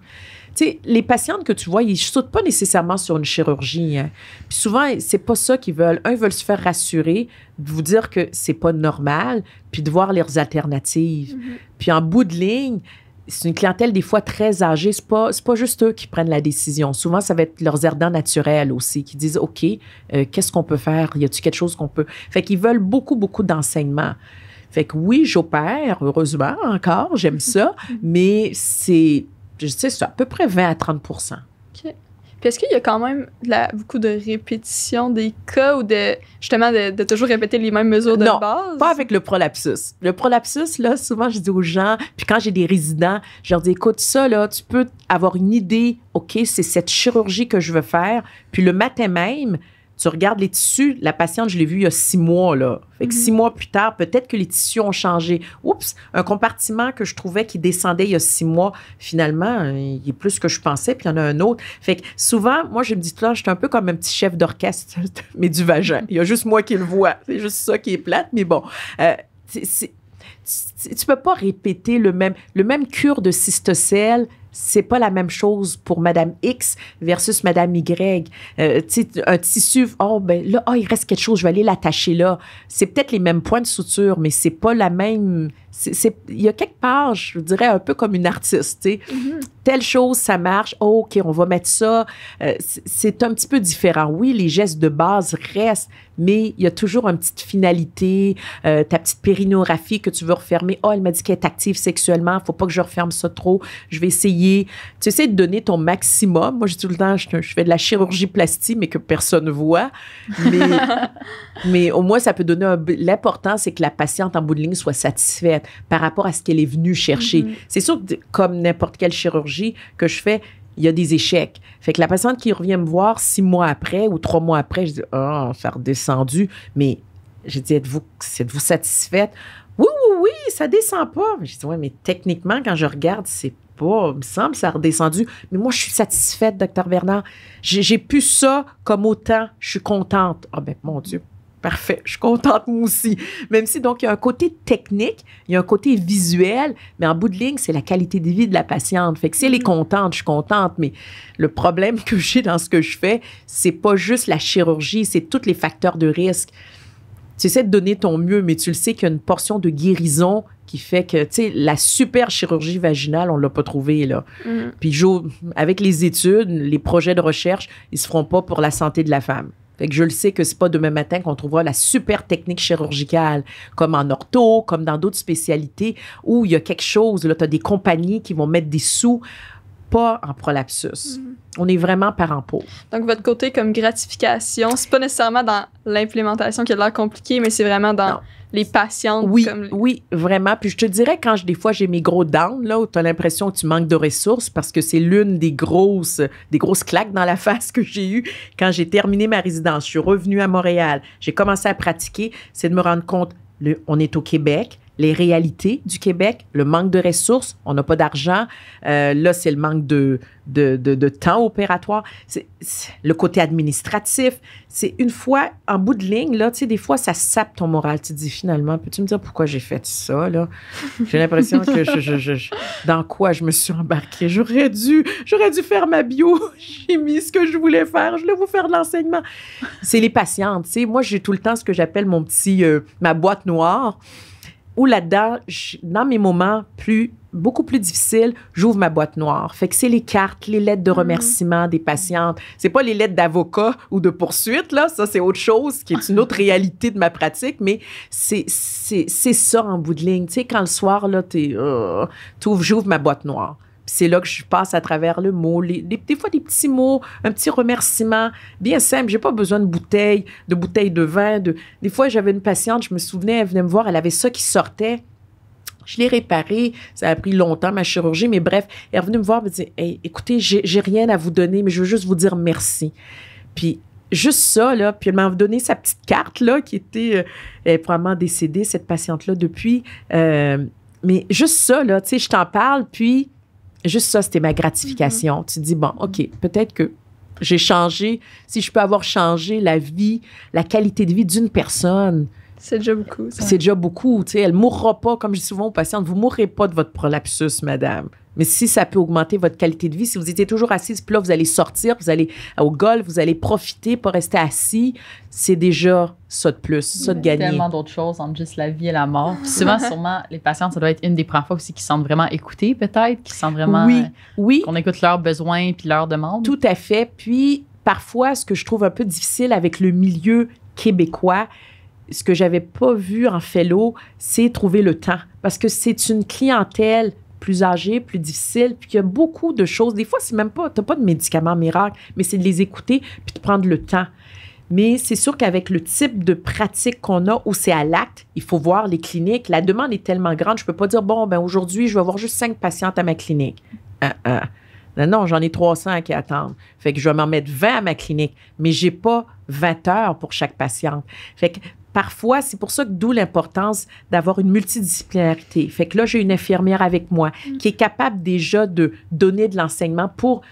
tu sais, les patientes que tu vois, ils ne sautent pas nécessairement sur une chirurgie. Hein. Puis souvent, c'est pas ça qu'ils veulent. Un, ils veulent se faire rassurer, vous dire que c'est pas normal, puis de voir leurs alternatives. Mhm. Puis en bout de ligne, c'est une clientèle des fois très âgée. C'est pas pas juste eux qui prennent la décision. Souvent, ça va être leurs ardents naturels aussi qui disent ok, euh, qu'est-ce qu'on peut faire Y a-t-il quelque chose qu'on peut Fait qu'ils veulent beaucoup beaucoup d'enseignement. Fait que oui, j'opère heureusement encore, j'aime ça, [LAUGHS] mais c'est je sais c'est à peu près 20 à 30 est-ce qu'il y a quand même beaucoup de répétition des cas ou de justement de, toujours répéter les mêmes mesures de non, Pas avec le prolapsus. Le prolapsus, là, souvent je dis aux gens, puis quand j'ai des résidents, je leur dis écoute, ça, là, tu peux avoir une idée, OK, c'est cette chirurgie que je veux faire. Puis le matin même, tu regardes les tissus, la patiente, je l'ai vue il y a six mois, là. Fait que mhm. six mois plus tard, peut-être que les tissus ont changé. Oups, un compartiment que je trouvais qui descendait il y a six mois, finalement, il est plus que je pensais, puis il y en a un autre. Fait que souvent, moi, je me dis, là, je suis un peu comme un petit chef d'orchestre, [LAUGHS] mais du vagin. Il y a juste moi qui le vois. C'est juste ça qui est plate, mais bon. Euh, tu, tu peux pas répéter le même, le même cure de cystocèle c'est pas la même chose pour Madame X versus Madame Y. Euh, un tissu, oh ben là, oh, il reste quelque chose, je vais aller l'attacher là. C'est peut-être les mêmes points de suture, mais c'est pas la même il y a quelque part, je dirais, un peu comme une artiste. Mm-hmm. Telle chose, ça marche. OK, on va mettre ça. Euh, c'est un petit peu différent. Oui, les gestes de base restent, mais il y a toujours une petite finalité. Euh, ta petite périnographie que tu veux refermer. Oh, elle m'a dit qu'elle est active sexuellement. faut pas que je referme ça trop. Je vais essayer. Tu essaies de donner ton maximum. Moi, je tout le temps, je, fais de la chirurgie plastique, mais que personne ne voit. [LAUGHS] Mais, au moins, ça peut donner L'important, c'est que la patiente, en bout de ligne, soit satisfaite par rapport à ce qu'elle est venue chercher. Mhm. C'est sûr que, comme n'importe quelle chirurgie que je fais, il y a des échecs. Fait que la patiente qui revient me voir six mois après ou trois mois après, je dis, ah, oh, faire descendu. Mais je dit, êtes-vous êtes -vous satisfaite? Oui, oui, oui, ça descend pas. Je dis ouais, mais techniquement, quand je regarde, c'est pas, il me semble, ça a redescendu. Mais moi, je suis satisfaite, docteur Bernard. J'ai pu ça comme autant. Je suis contente. Ah, ben, mon Dieu, Parfait, je suis contente moi aussi. Même si donc il y a un côté technique, il y a un côté visuel, mais en bout de ligne, c'est la qualité de vie de la patiente. Fait que si elle est mm-hmm. contente, je suis contente, mais le problème que j'ai dans ce que je fais, c'est pas juste la chirurgie, c'est tous les facteurs de risque. Tu essaies de donner ton mieux, mais tu le sais qu'il y a une portion de guérison qui fait que, tu sais, la super chirurgie vaginale, on l'a pas trouvée, là. Mm-hmm. Puis, avec les études, les projets de recherche, ils se feront pas pour la santé de la femme. Fait que je le sais que c'est pas demain matin qu'on trouvera la super technique chirurgicale, comme en ortho, comme dans d'autres spécialités, où il y a quelque chose, là, tu des compagnies qui vont mettre des sous, pas en prolapsus. Mm-hmm. On est vraiment parent pauvre. Donc, votre côté comme gratification, c'est pas nécessairement dans l'implémentation qui a l'air compliqué, mais c'est vraiment dans les patientes. Oui, oui, vraiment. Puis je te dirais, quand je, des fois j'ai mes gros downs, là, où tu as l'impression que tu manques de ressources, parce que c'est l'une des grosses, des grosses claques dans la [LAUGHS] face que j'ai eu quand j'ai terminé ma résidence. Je suis revenue à Montréal, j'ai commencé à pratiquer, c'est de me rendre compte, le, on est au Québec, les réalités du Québec, le manque de ressources, on n'a pas d'argent, euh, là c'est le manque de, de, de, temps opératoire, c'est, le côté administratif, c'est une fois en bout de ligne, là, tu sais, des fois ça sape ton moral, tu te dis finalement, peux-tu me dire pourquoi j'ai fait ça, là? J'ai l'impression que je, dans quoi je me suis embarqué. j'aurais dû, j'aurais dû faire ma bio, [LAUGHS] ce que je voulais faire, je voulais vous faire de l'enseignement. C'est les patientes, tu sais, moi j'ai tout le temps ce que j'appelle mon petit, euh, ma boîte noire ou là-dedans, dans mes moments plus beaucoup plus difficiles, j'ouvre ma boîte noire. Fait que c'est les cartes, les lettres de mm-hmm. remerciement des patientes. C'est pas les lettres d'avocat ou de poursuite là, ça c'est autre chose qui est une autre réalité de ma pratique, mais c'est c'est ça en bout de ligne. Tu sais quand le soir là, t'es, euh, j'ouvre ma boîte noire c'est là que je passe à travers le mot, les, des, fois des petits mots, un petit remerciement, bien simple. J'ai pas besoin de bouteilles, de bouteilles de vin. De... Des fois, j'avais une patiente, je me souvenais, elle venait me voir, elle avait ça qui sortait. Je l'ai réparé, ça a pris longtemps ma chirurgie, mais bref, elle est revenue me voir, elle me dit Écoutez, écoutez, j'ai rien à vous donner, mais je veux juste vous dire merci. Puis juste ça, là, puis elle m'a donné sa petite carte, là, qui était, euh, probablement décédée, cette patiente-là, depuis. Euh, mais juste ça, là, tu sais, je t'en parle, puis juste ça, c'était ma gratification. Mm-hmm. Tu te dis, bon, OK, peut-être que j'ai changé, si je peux avoir changé la vie, la qualité de vie d'une personne. C'est déjà beaucoup. C'est déjà beaucoup. Tu sais, elle mourra pas, comme je dis souvent aux patientes, vous mourrez pas de votre prolapsus, madame. Mais si ça peut augmenter votre qualité de vie, si vous étiez toujours assise, puis là, vous allez sortir, vous allez au golf, vous allez profiter, pas rester assis, c'est déjà ça de plus, ça de gagner. Il y a tellement d'autres choses entre juste la vie et la mort. souvent, [LAUGHS] sûrement, les patients, ça doit être une des premières fois aussi qui sentent vraiment écoutés, peut-être, qui sentent vraiment oui, euh, oui. qu'on écoute leurs besoins puis leurs demandes. Tout à fait. Puis, parfois, ce que je trouve un peu difficile avec le milieu québécois, ce que j'avais pas vu en fellow, c'est trouver le temps. Parce que c'est une clientèle plus âgés, plus difficiles, puis qu'il y a beaucoup de choses. Des fois, c'est même pas, tu pas de médicaments miracle, mais c'est de les écouter puis de prendre le temps. Mais c'est sûr qu'avec le type de pratique qu'on a où c'est à l'acte, il faut voir les cliniques. La demande est tellement grande, je peux pas dire, bon, ben aujourd'hui, je vais avoir juste cinq patientes à ma clinique. Euh, euh. Non, j'en ai 300 qui attendent. Fait que je vais m'en mettre 20 à ma clinique, mais j'ai pas 20 heures pour chaque patiente. Fait que parfois, c'est pour ça que d'où l'importance d'avoir une multidisciplinarité. Fait que là, j'ai une infirmière avec moi mm. qui est capable déjà de donner de l'enseignement pour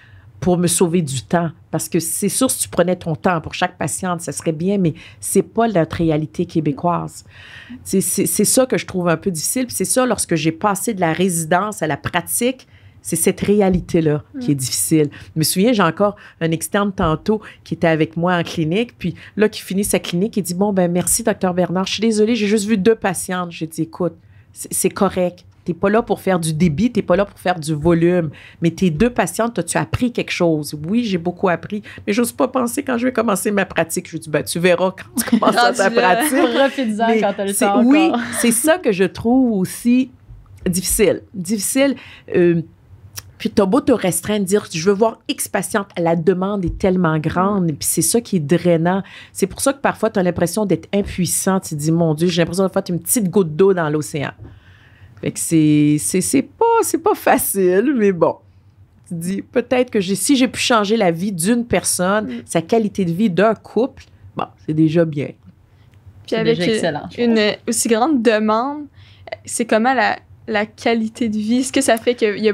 pour me sauver du temps. Parce que c'est sûr, si tu prenais ton temps pour chaque patiente, ça serait bien, mais c'est pas notre réalité québécoise. Mm. C'est ça que je trouve un peu difficile. C'est ça, lorsque j'ai passé de la résidence à la pratique, c'est cette réalité-là qui est mm. difficile. Je me souviens, j'ai encore un externe tantôt qui était avec moi en clinique, puis là, qui finit sa clinique, il dit, bon, ben merci, docteur Bernard, je suis désolée, j'ai juste vu deux patientes. J'ai dit, écoute, c'est correct. T'es pas là pour faire du débit, t'es pas là pour faire du volume. Mais tes deux patientes, as-tu appris quelque chose? Oui, j'ai beaucoup appris, mais je j'ose pas penser quand je vais commencer ma pratique. Je dis, ben, tu verras quand tu [LAUGHS] commences ta pratique. Oui, c'est ça que je trouve aussi difficile. Difficile. Euh, puis t'as beau te restreindre, dire je veux voir X patiente, la demande est tellement grande, puis c'est ça qui est drainant. C'est pour ça que parfois t'as l'impression d'être impuissant. Tu te dis mon Dieu, j'ai l'impression de faire une petite goutte d'eau dans l'océan. Fait que c'est c'est pas c'est pas facile, mais bon. Tu te dis peut-être que si j'ai pu changer la vie d'une personne, mm. sa qualité de vie d'un couple, bon, c'est déjà bien. Puis excellent, une, aussi grande demande, c'est comment la, la qualité de vie? ce que ça fait qu'il y a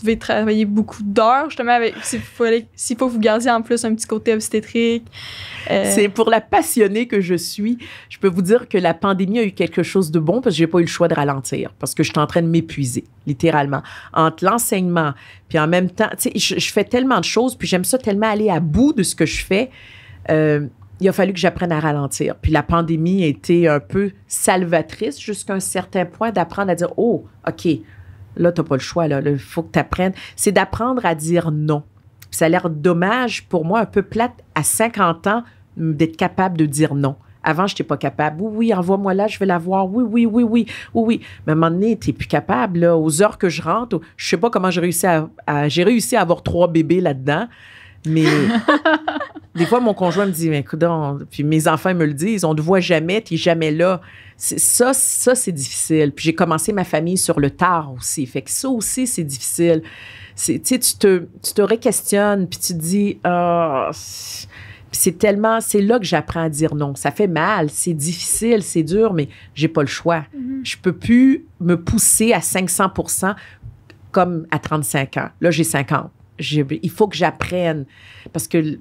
devez travailler beaucoup d'heures, justement, avec, s'il faut, s'il faut que vous gardiez en plus un petit côté obstétrique. Euh. C'est pour la passionnée que je suis. Je peux vous dire que la pandémie a eu quelque chose de bon parce que j'ai pas eu le choix de ralentir, parce que je suis en train de m'épuiser, littéralement. Entre l'enseignement, puis en même temps, tu sais, je, fais tellement de choses, puis j'aime ça tellement aller à bout de ce que je fais. Euh, il a fallu que j'apprenne à ralentir. Puis la pandémie a été un peu salvatrice jusqu'à un certain point d'apprendre à dire, oh, OK, là, tu n'as pas le choix. Là, il faut que tu apprennes. C'est d'apprendre à dire non. ça a l'air dommage pour moi, un peu plate, à 50 ans, d'être capable de dire non. Avant, je n'étais pas capable. Oui, oui, envoie-moi là, je vais la voir. Oui, oui, oui, oui, oui, oui. Mais à un moment donné, tu n'es plus capable. aux heures que je rentre, je ne sais pas comment j'ai réussi à, avoir trois bébés là-dedans. Mais [LAUGHS] des fois, mon conjoint me dit, mais écoute, mes enfants me le disent, on ne te voit jamais, tu n'es jamais là ça, ça c'est difficile. Puis j'ai commencé ma famille sur le tard aussi. Fait que ça aussi, c'est difficile. Tu sais, tu te, tu te réquestionnes, puis tu te dis, ah, c'est tellement, c'est là que j'apprends à dire non. Ça fait mal, c'est difficile, c'est dur, mais j'ai pas le choix. Mm-hmm. Je peux plus me pousser à 500 comme à 35 ans. Là, j'ai 50. Il faut que j'apprenne parce que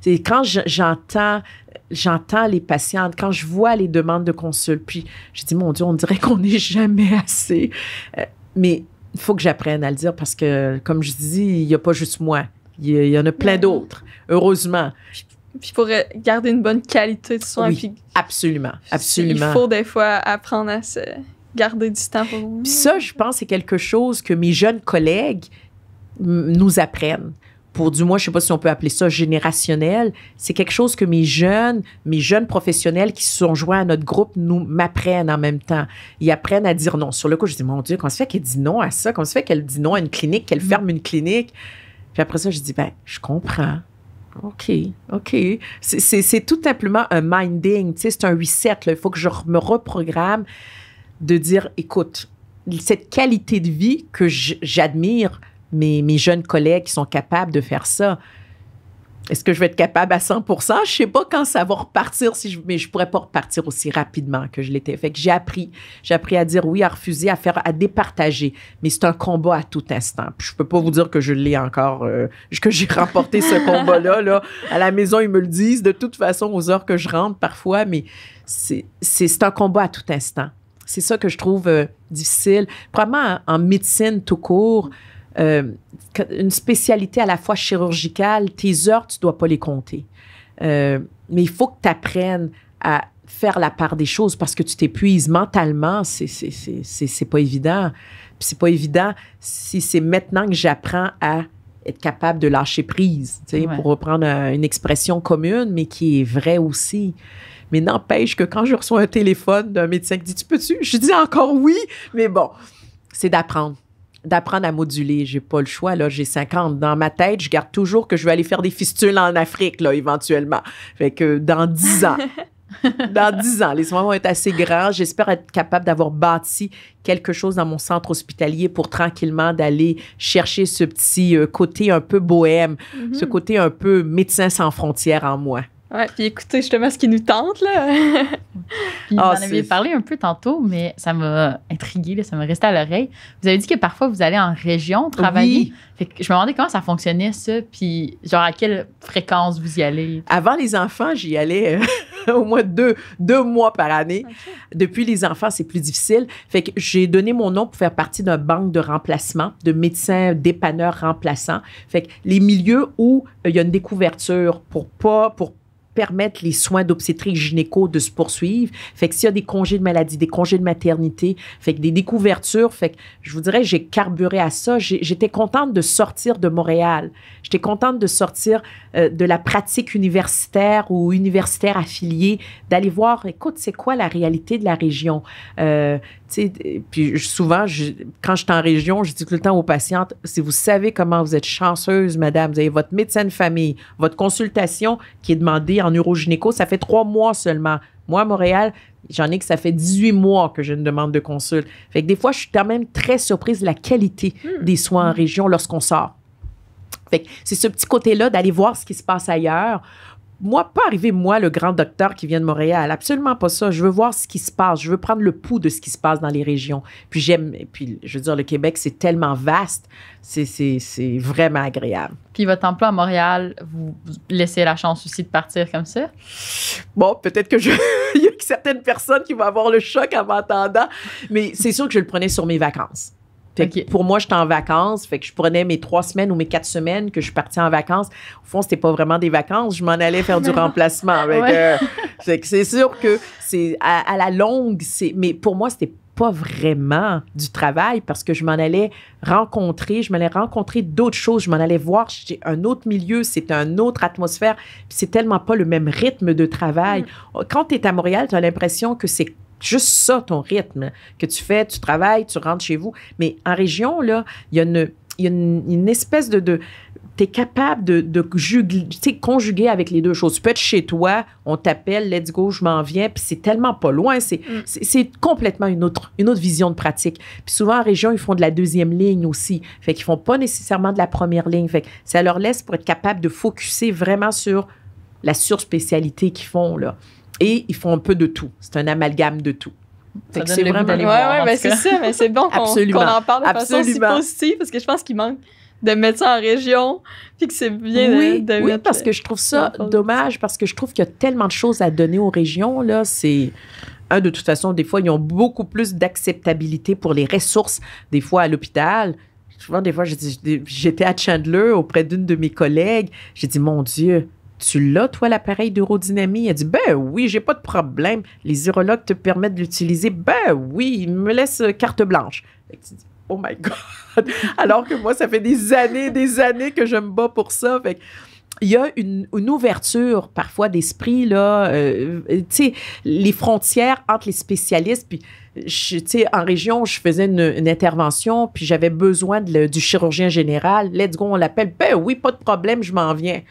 c'est quand j'entends j'entends les patientes, quand je vois les demandes de consul, puis je dis, mon Dieu, on dirait qu'on n'est jamais assez. Euh, mais il faut que j'apprenne à le dire parce que, comme je dis, il n'y a pas juste moi. Il y, en a plein d'autres, heureusement. Puis il faut euh, garder une bonne qualité de soins. Oui, absolument, absolument. Il faut des fois apprendre à se garder du temps pour Puis ça, je pense, c'est quelque chose que mes jeunes collègues nous apprennent pour du moins, je sais pas si on peut appeler ça générationnel, c'est quelque chose que mes jeunes, mes jeunes professionnels qui se sont joints à notre groupe nous m'apprennent en même temps. Ils apprennent à dire non. Sur le coup, je dis mon Dieu, comment se fait qu'elle dit non à ça Comment se fait qu'elle dit non à une clinique, qu'elle mm-hmm. ferme une clinique Puis après ça, je dis ben, je comprends. OK, OK. C'est tout simplement un minding, c'est un reset. Là. Il faut que je me reprogramme de dire, écoute, cette qualité de vie que j'admire, mes, jeunes collègues qui sont capables de faire ça. Est-ce que je vais être capable à 100 Je ne sais pas quand ça va repartir, si mais je ne pourrais pas repartir aussi rapidement que je l'étais. Fait que j'ai appris. J'ai appris à dire oui, à refuser, à faire, à départager. Mais c'est un combat à tout instant. je ne peux pas vous dire que je l'ai encore, euh, que j'ai remporté ce combat-là. Là. À la maison, ils me le disent de toute façon aux heures que je rentre parfois, mais c'est, c'est, un combat à tout instant. C'est ça que je trouve euh, difficile. Probablement en médecine tout court. Euh, une spécialité à la fois chirurgicale, tes heures, tu dois pas les compter. Euh, mais il faut que tu apprennes à faire la part des choses parce que tu t'épuises mentalement, c'est pas évident. Puis c'est pas évident si c'est maintenant que j'apprends à être capable de lâcher prise, pour reprendre une expression commune, mais qui est vraie aussi. Mais n'empêche que quand je reçois un téléphone d'un médecin qui dit Tu peux-tu Je dis encore oui, mais bon, c'est d'apprendre d'apprendre à moduler. J'ai pas le choix, là. J'ai 50. Dans ma tête, je garde toujours que je vais aller faire des fistules en Afrique, là, éventuellement. Fait que dans 10 ans. [LAUGHS] dans 10 ans, les soins vont être assez grands. J'espère être capable d'avoir bâti quelque chose dans mon centre hospitalier pour tranquillement d'aller chercher ce petit euh, côté un peu bohème, ce mm-hmm. côté un peu médecin sans frontières en moi. Oui, puis écoutez justement ce qui nous tente. Là. [LAUGHS] vous ah, en parlé un peu tantôt, mais ça m'a intrigué, ça me resté à l'oreille. Vous avez dit que parfois vous allez en région travailler. je me demandais comment ça fonctionnait ça, puis genre à quelle fréquence vous y allez. Avant les enfants, j'y allais euh, [LAUGHS] au moins deux, deux mois par année. Depuis les enfants, c'est plus difficile. Fait que j'ai donné mon nom pour faire partie d'un banque de remplacement, de médecins dépanneurs remplaçants. Fait que les milieux où euh, il y a une découverture pour pas, pour permettre les soins d'obstétrique gynéco de se poursuivre. Fait que s'il y a des congés de maladie, des congés de maternité, fait que des découvertures, fait que je vous dirais, j'ai carburé à ça. J'étais contente de sortir de Montréal. J'étais contente de sortir euh, de la pratique universitaire ou universitaire affiliée, d'aller voir, écoute, c'est quoi la réalité de la région? Euh, puis souvent, quand je suis en région, je dis tout le temps aux patientes, si vous savez comment vous êtes chanceuse, madame, vous avez votre médecin de famille, votre consultation qui est demandée en en urogynéco, ça fait trois mois seulement. Moi, à Montréal, j'en ai que ça fait 18 mois que j'ai une demande de consul. Fait que des fois, je suis quand même très surprise de la qualité hmm. des soins en région lorsqu'on sort. Fait que c'est ce petit côté-là d'aller voir ce qui se passe ailleurs moi, pas arriver, moi, le grand docteur qui vient de Montréal. Absolument pas ça. Je veux voir ce qui se passe. Je veux prendre le pouls de ce qui se passe dans les régions. Puis j'aime, puis je veux dire, le Québec, c'est tellement vaste. C'est vraiment agréable. Puis votre emploi à Montréal, vous laissez la chance aussi de partir comme ça? Bon, peut-être que je. [LAUGHS] Il y a certaines personnes qui vont avoir le choc en m'entendant, mais c'est sûr que je le prenais sur mes vacances pour moi, j'étais en vacances. Fait que je prenais mes trois semaines ou mes quatre semaines que je partais en vacances. Au fond, c'était pas vraiment des vacances. Je m'en allais faire du [LAUGHS] remplacement. [LAUGHS] c'est sûr que c'est à, la longue, c'est. Mais pour moi, c'était pas vraiment du travail parce que je m'en allais rencontrer, je m'allais rencontrer d'autres choses, je m'en allais voir, j'ai un autre milieu, c'est une autre atmosphère, c'est tellement pas le même rythme de travail. Mm. Quand tu es à Montréal, tu as l'impression que c'est juste ça, ton rythme que tu fais, tu travailles, tu rentres chez vous. Mais en région, là, il y a une, espèce de... tu es capable de, conjuguer avec les deux choses. Tu peux être chez toi, on t'appelle, let's go, je m'en viens, puis c'est tellement pas loin. Mm. C'est complètement une autre, une autre vision de pratique. Puis souvent, en région, ils font de la deuxième ligne aussi. Fait qu'ils font pas nécessairement de la première ligne. Fait que ça leur laisse pour être capable de focuser vraiment sur la surspécialité qu'ils font, là. Et ils font un peu de tout. C'est un amalgame de tout. c'est vraiment ouais, ouais, mais ben, c'est ça, mais c'est bon [LAUGHS] qu'on, en parle de Absolument. façon si positive parce que je pense qu'il manque de médecins en région puis que c'est bien oui, de, oui parce que je trouve ça dommage parce que je trouve qu'il y a tellement de choses à donner aux régions là, c'est un, de toute façon, des fois, ils ont beaucoup plus d'acceptabilité pour les ressources, des fois à l'hôpital. Souvent, des fois, j'étais à Chandler auprès d'une de mes collègues. J'ai dit, mon Dieu, tu l'as, toi, l'appareil d'urodynamie? Elle dit, ben oui, j'ai pas de problème. Les urologues te permettent de l'utiliser. Ben oui, ils me laissent euh, carte blanche. tu dis, oh my God. [LAUGHS] Alors que moi, ça fait des années, des années que je me bats pour ça. Fait il y a une, ouverture parfois d'esprit là, euh, euh, tu sais, les frontières entre les spécialistes. Puis, tu sais, en région, je faisais une, intervention, puis j'avais besoin du chirurgien général. Let's go, on l'appelle. Ben oui, pas de problème, je m'en viens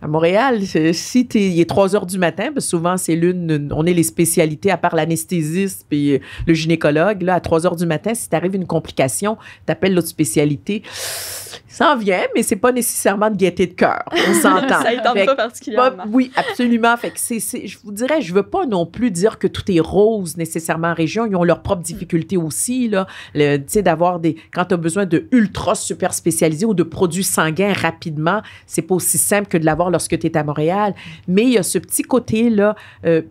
à Montréal, euh, si il est 3 heures du matin, parce souvent c'est l'une, on est les spécialités à part l'anesthésiste puis euh, le gynécologue. Là, à 3 heures du matin, si t'arrives une complication, t'appelles l'autre spécialité. Ça en vient, mais c'est pas nécessairement de gaieté de cœur. On [LAUGHS] s'entend. pas particulièrement. Bah, oui, absolument. Fait c'est, je vous dirais, je veux pas non plus dire que tout est rose nécessairement en région. Ils ont leurs propres mm. difficultés aussi là. Tu sais, d'avoir des, quand t'as besoin de ultra super spécialisés ou de produits sanguins rapidement, c'est pas aussi simple que de l'avoir lorsque tu es à Montréal. Mais il y a ce petit côté-là, euh, tu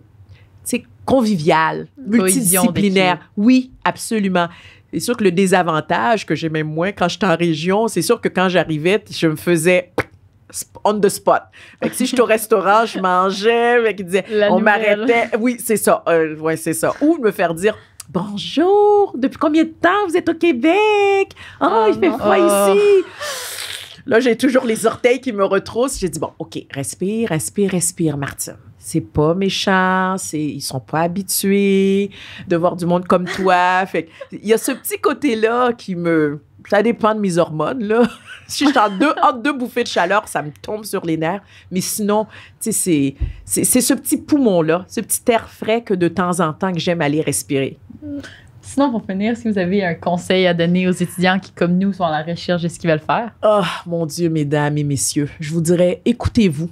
sais, convivial, multidisciplinaire. Oui, absolument. C'est sûr que le désavantage que j'ai même moins quand j'étais en région, c'est sûr que quand j'arrivais, je me faisais on the spot. si j'étais au restaurant, je mangeais, qui disait, on m'arrêtait. Oui, c'est ça. Euh, ça. Ou me faire dire Bonjour, depuis combien de temps vous êtes au Québec? Oh, il fait ah, froid ici. Là, j'ai toujours les orteils qui me retroussent. J'ai dit, bon, OK, respire, respire, respire, Martin. C'est pas méchant, c'est ils sont pas habitués de voir du monde comme toi. [LAUGHS] Fait il y a ce petit côté-là qui me ça dépend de mes hormones là. [LAUGHS] si je deux entre deux bouffées de chaleur, ça me tombe sur les nerfs, mais sinon, tu c'est c'est ce petit poumon là, ce petit air frais que de temps en temps que j'aime aller respirer. Mm. Sinon, pour finir, si vous avez un conseil à donner aux étudiants qui, comme nous, sont à la recherche de ce qu'ils veulent faire. Oh, mon Dieu, mesdames et messieurs, je vous dirais, écoutez-vous.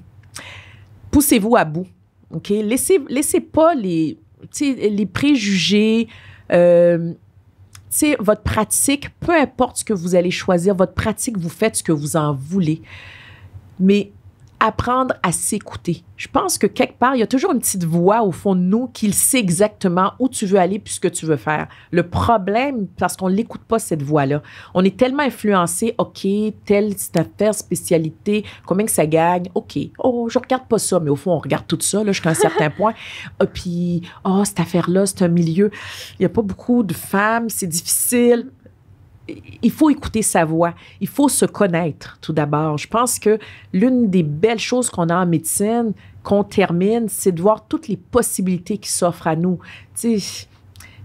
Poussez-vous à bout. OK? Laissez, laissez pas les, les préjugés, euh, votre pratique, peu importe ce que vous allez choisir, votre pratique, vous faites ce que vous en voulez. Mais apprendre à s'écouter. Je pense que quelque part, il y a toujours une petite voix au fond de nous qui sait exactement où tu veux aller puis ce que tu veux faire. Le problème, parce qu'on ne l'écoute pas, cette voix-là. On est tellement influencé, OK, telle affaire, spécialité, combien que ça gagne, OK, oh, je regarde pas ça, mais au fond, on regarde tout ça, là, jusqu'à un certain [LAUGHS] point. Et ah, puis, oh, cette affaire-là, c'est un milieu, il n'y a pas beaucoup de femmes, c'est difficile il faut écouter sa voix. Il faut se connaître tout d'abord. Je pense que l'une des belles choses qu'on a en médecine, qu'on termine, c'est de voir toutes les possibilités qui s'offrent à nous. Tu sais,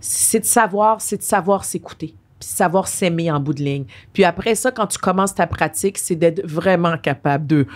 c'est de savoir, c'est de savoir s'écouter, puis savoir s'aimer en bout de ligne. Puis après ça, quand tu commences ta pratique, c'est d'être vraiment capable de,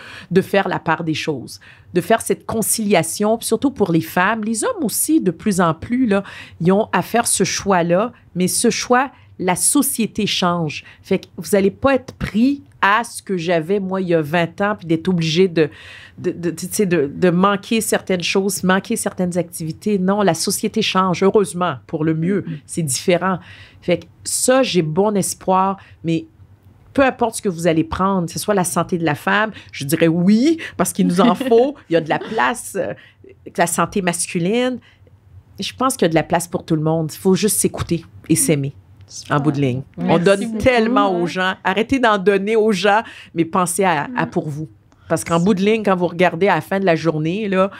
faire la part des choses, de faire cette conciliation, surtout pour les femmes. Les hommes aussi, de plus en plus, là, ils ont à faire ce choix-là, mais ce choix, la société change. Fait que vous n'allez pas être pris à ce que j'avais, moi, il y a 20 ans, puis d'être obligé de de, manquer certaines choses, manquer certaines activités. Non, la société change, heureusement, pour le mieux. Mm-hmm. C'est différent. Fait que ça, j'ai bon espoir, mais peu importe ce que vous allez prendre, que ce soit la santé de la femme, je dirais oui, parce qu'il nous en faut, [LAUGHS] il y a de la place, euh, la santé masculine. Je pense qu'il y a de la place pour tout le monde. Il faut juste s'écouter et s'aimer en bout de ligne. on donne tellement aux gens. Arrêtez d'en donner aux gens, mais pensez à, mm. pour vous. Parce qu'en bout de ligne, quand vous regardez à la fin de la journée, là,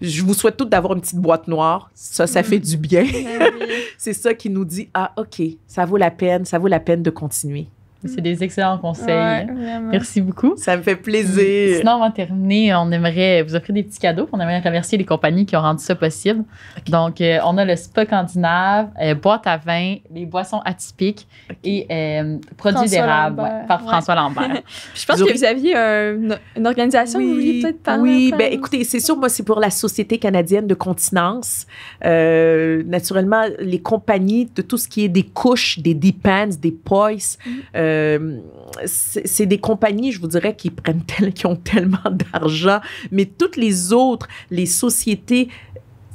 je vous souhaite toutes d'avoir une petite boîte noire. Ça, ça mm. fait du bien. Ben [LAUGHS] c'est ça qui nous dit, ah, OK, ça vaut la peine, ça vaut la peine de continuer. C'est des excellents conseils. Merci beaucoup. Ça me fait plaisir. Sinon, avant de terminer, on aimerait vous offrir des petits cadeaux. On aimerait remercier les compagnies qui ont rendu ça possible. Donc, euh, on a le spa scandinave, euh, boîte à vin, les boissons atypiques et euh, produits d'érable par François Lambert. [LAUGHS] je pense que vous aviez une, organisation oui, que vous vouliez peut-être Oui, ben, hein? écoutez, c'est sûr, moi, c'est pour la Société canadienne de continence. naturellement, les compagnies de tout ce qui est des couches, des depends, des poils. Mhm. Euh, c'est des compagnies, je vous dirais, qui prennent [LAUGHS] qui ont tellement d'argent, mais toutes les autres, les sociétés,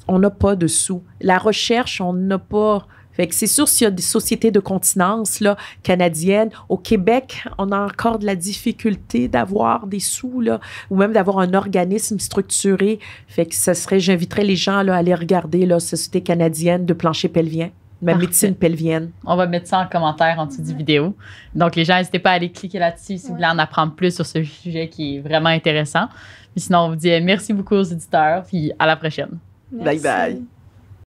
on n'a pas de sous. La recherche, on n'a pas. c'est sûr s'il y a des sociétés de continence là, canadiennes, au Québec, on a encore de la difficulté d'avoir des sous là, ou même d'avoir un organisme structuré. Fait que ça serait, j'inviterais les gens là, à aller regarder la Société canadienne de plancher pelvien ma médecine pelvienne. On va mettre ça en commentaire en dessous du mhm. vidéo. Donc, les gens, n'hésitez pas à aller cliquer là-dessus si vous voulez en apprendre plus sur ce sujet qui est vraiment intéressant. sinon, on vous dit euh, merci beaucoup aux éditeurs puis à la prochaine. Bye bye.